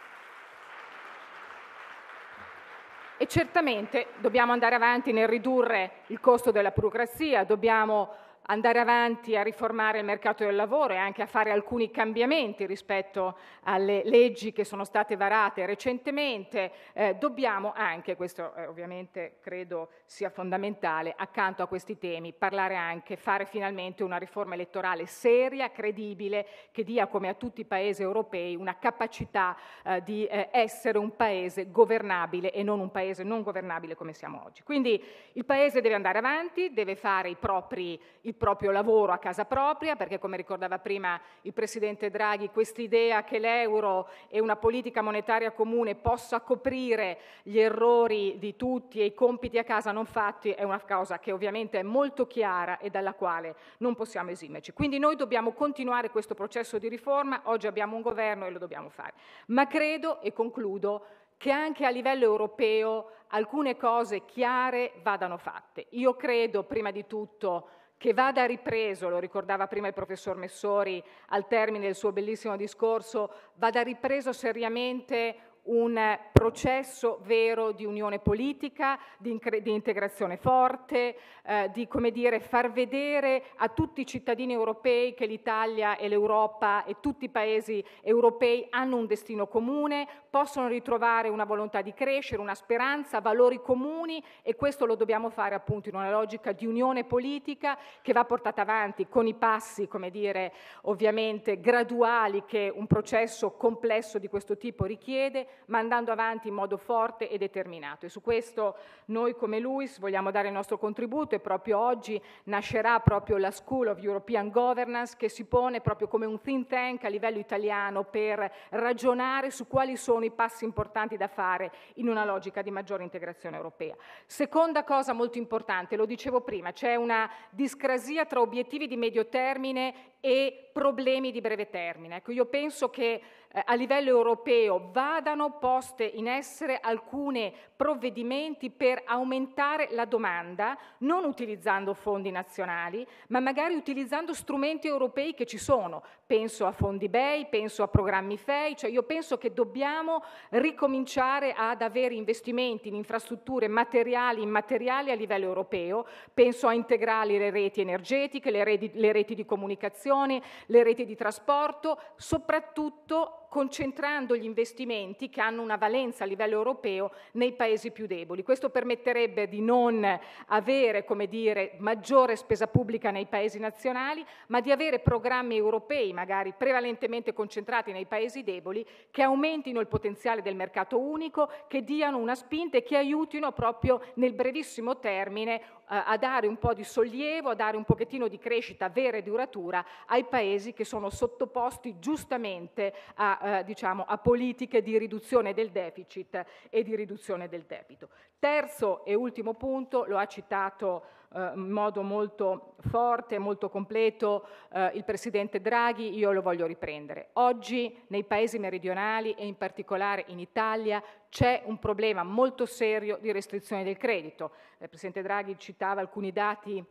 E certamente dobbiamo andare avanti nel ridurre il costo della burocrazia, dobbiamo andare avanti a riformare il mercato del lavoro e anche a fare alcuni cambiamenti rispetto alle leggi che sono state varate recentemente, eh, dobbiamo anche, questo eh, ovviamente credo sia fondamentale, accanto a questi temi parlare anche, fare finalmente una riforma elettorale seria, credibile, che dia come a tutti i paesi europei una capacità eh, di eh, essere un paese governabile e non un paese non governabile come siamo oggi. Quindi il paese deve andare avanti, deve fare i propri, i il proprio lavoro a casa propria, perché come ricordava prima il Presidente Draghi, quest'idea che l'euro e una politica monetaria comune possa coprire gli errori di tutti e i compiti a casa non fatti è una causa che ovviamente è molto chiara e dalla quale non possiamo esimerci. Quindi noi dobbiamo continuare questo processo di riforma, oggi abbiamo un governo e lo dobbiamo fare. Ma credo, e concludo, che anche a livello europeo alcune cose chiare vadano fatte. Io credo prima di tutto che vada ripreso, lo ricordava prima il professor Messori al termine del suo bellissimo discorso, vada ripreso seriamente un processo vero di unione politica, di, di integrazione forte, eh, di dire, far vedere a tutti i cittadini europei che l'Italia e l'Europa e tutti i paesi europei hanno un destino comune, possono ritrovare una volontà di crescere, una speranza, valori comuni e questo lo dobbiamo fare appunto in una logica di unione politica che va portata avanti con i passi, come dire, ovviamente graduali che un processo complesso di questo tipo richiede, ma andando avanti in modo forte e determinato. E su questo noi come LUIS vogliamo dare il nostro contributo e proprio oggi nascerà proprio la School of European Governance che si pone proprio come un think tank a livello italiano per ragionare su quali sono i passi importanti da fare in una logica di maggiore integrazione europea. Seconda cosa molto importante, lo dicevo prima, c'è una discrasia tra obiettivi di medio termine e problemi di breve termine. Ecco, io penso che eh, a livello europeo vadano poste in essere alcuni provvedimenti per aumentare la domanda, non utilizzando fondi nazionali, ma magari utilizzando strumenti europei che ci sono. Penso a fondi BEI, penso a programmi FEI, cioè io penso che dobbiamo ricominciare ad avere investimenti in infrastrutture materiali e immateriali a livello europeo, penso a integrali le reti energetiche, le reti, le reti di comunicazione, comunicazioni, le reti di trasporto, soprattutto concentrando gli investimenti che hanno una valenza a livello europeo nei paesi più deboli. Questo permetterebbe di non avere come dire, maggiore spesa pubblica nei paesi nazionali, ma di avere programmi europei, magari prevalentemente concentrati nei paesi deboli, che aumentino il potenziale del mercato unico, che diano una spinta e che aiutino proprio nel brevissimo termine eh, a dare un po' di sollievo, a dare un pochettino di crescita vera e duratura ai paesi che sono sottoposti giustamente a a, eh, diciamo, a politiche di riduzione del deficit e di riduzione del debito. Terzo e ultimo punto, lo ha citato eh, in modo molto forte, molto completo eh, il Presidente Draghi, io lo voglio riprendere. Oggi nei paesi meridionali e in particolare in Italia c'è un problema molto serio di restrizione del credito. Il Presidente Draghi citava alcuni dati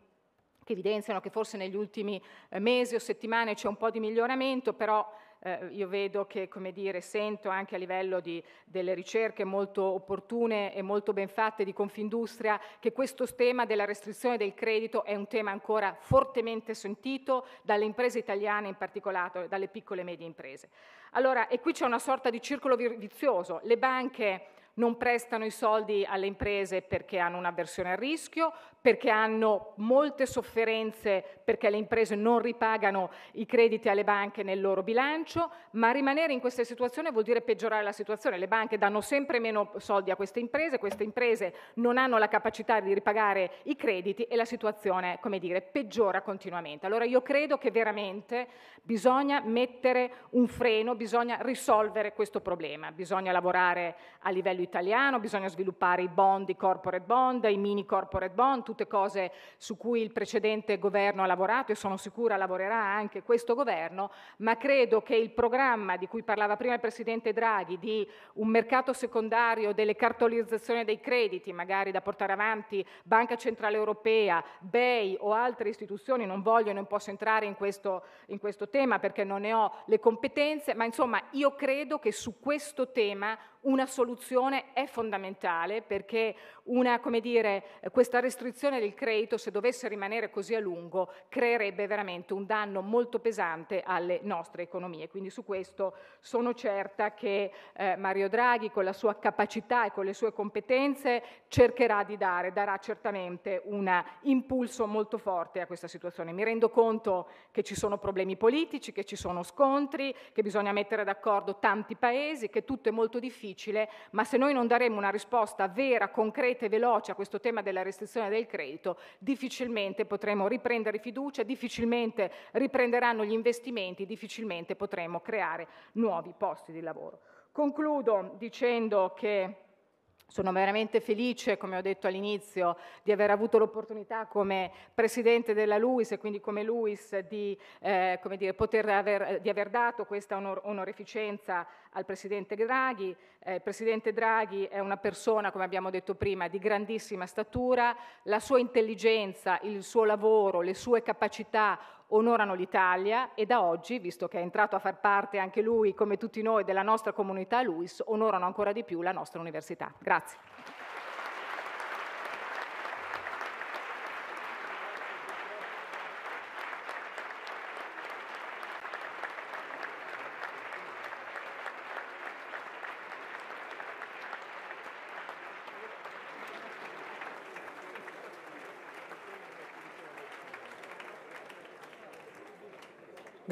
che evidenziano che forse negli ultimi eh, mesi o settimane c'è un po' di miglioramento, però eh, io vedo che, come dire, sento anche a livello di, delle ricerche molto opportune e molto ben fatte di Confindustria che questo tema della restrizione del credito è un tema ancora fortemente sentito dalle imprese italiane, in particolare dalle piccole e medie imprese. Allora, e qui c'è una sorta di circolo vizioso. Le banche non prestano i soldi alle imprese perché hanno un'avversione al rischio, perché hanno molte sofferenze perché le imprese non ripagano i crediti alle banche nel loro bilancio, ma rimanere in questa situazione vuol dire peggiorare la situazione. Le banche danno sempre meno soldi a queste imprese, queste imprese non hanno la capacità di ripagare i crediti e la situazione, come dire, peggiora continuamente. Allora io credo che veramente bisogna mettere un freno, bisogna risolvere questo problema, bisogna lavorare a livello italiano, bisogna sviluppare i bond, i corporate bond, i mini corporate bond, tutte cose su cui il precedente governo ha lavorato e sono sicura lavorerà anche questo governo, ma credo che il programma di cui parlava prima il Presidente Draghi di un mercato secondario delle cartolizzazioni dei crediti, magari da portare avanti Banca Centrale Europea, BEI o altre istituzioni, non voglio e non posso entrare in questo, in questo tema perché non ne ho le competenze, ma insomma io credo che su questo tema una soluzione restrizione è fondamentale perché una, come dire, questa restrizione del credito, se dovesse rimanere così a lungo, creerebbe veramente un danno molto pesante alle nostre economie. Quindi su questo sono certa che eh, Mario Draghi con la sua capacità e con le sue competenze cercherà di dare, darà certamente un impulso molto forte a questa situazione. Mi rendo conto che ci sono problemi politici, che ci sono scontri, che bisogna mettere d'accordo tanti paesi, che tutto è molto difficile, ma se noi noi non daremo una risposta vera, concreta e veloce a questo tema della restrizione del credito, difficilmente potremo riprendere fiducia, difficilmente riprenderanno gli investimenti, difficilmente potremo creare nuovi posti di lavoro. Concludo dicendo che sono veramente felice, come ho detto all'inizio, di aver avuto l'opportunità come presidente della LUIS e quindi come LUIS di, eh, aver, eh, di aver dato questa onor- onorificenza al presidente Draghi. Eh, il presidente Draghi è una persona, come abbiamo detto prima, di grandissima statura, la sua intelligenza, il suo lavoro, le sue capacità onorano l'Italia e da oggi, visto che è entrato a far parte anche lui, come tutti noi, della nostra comunità LUIS, onorano ancora di più la nostra università. Grazie.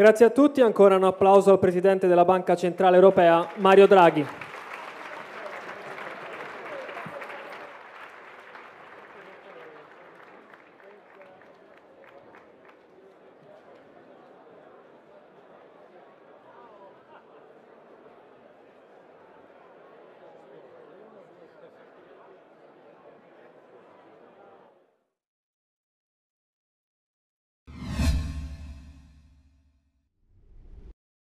Grazie a tutti, ancora un applauso al Presidente della Banca Centrale Europea, Mario Draghi.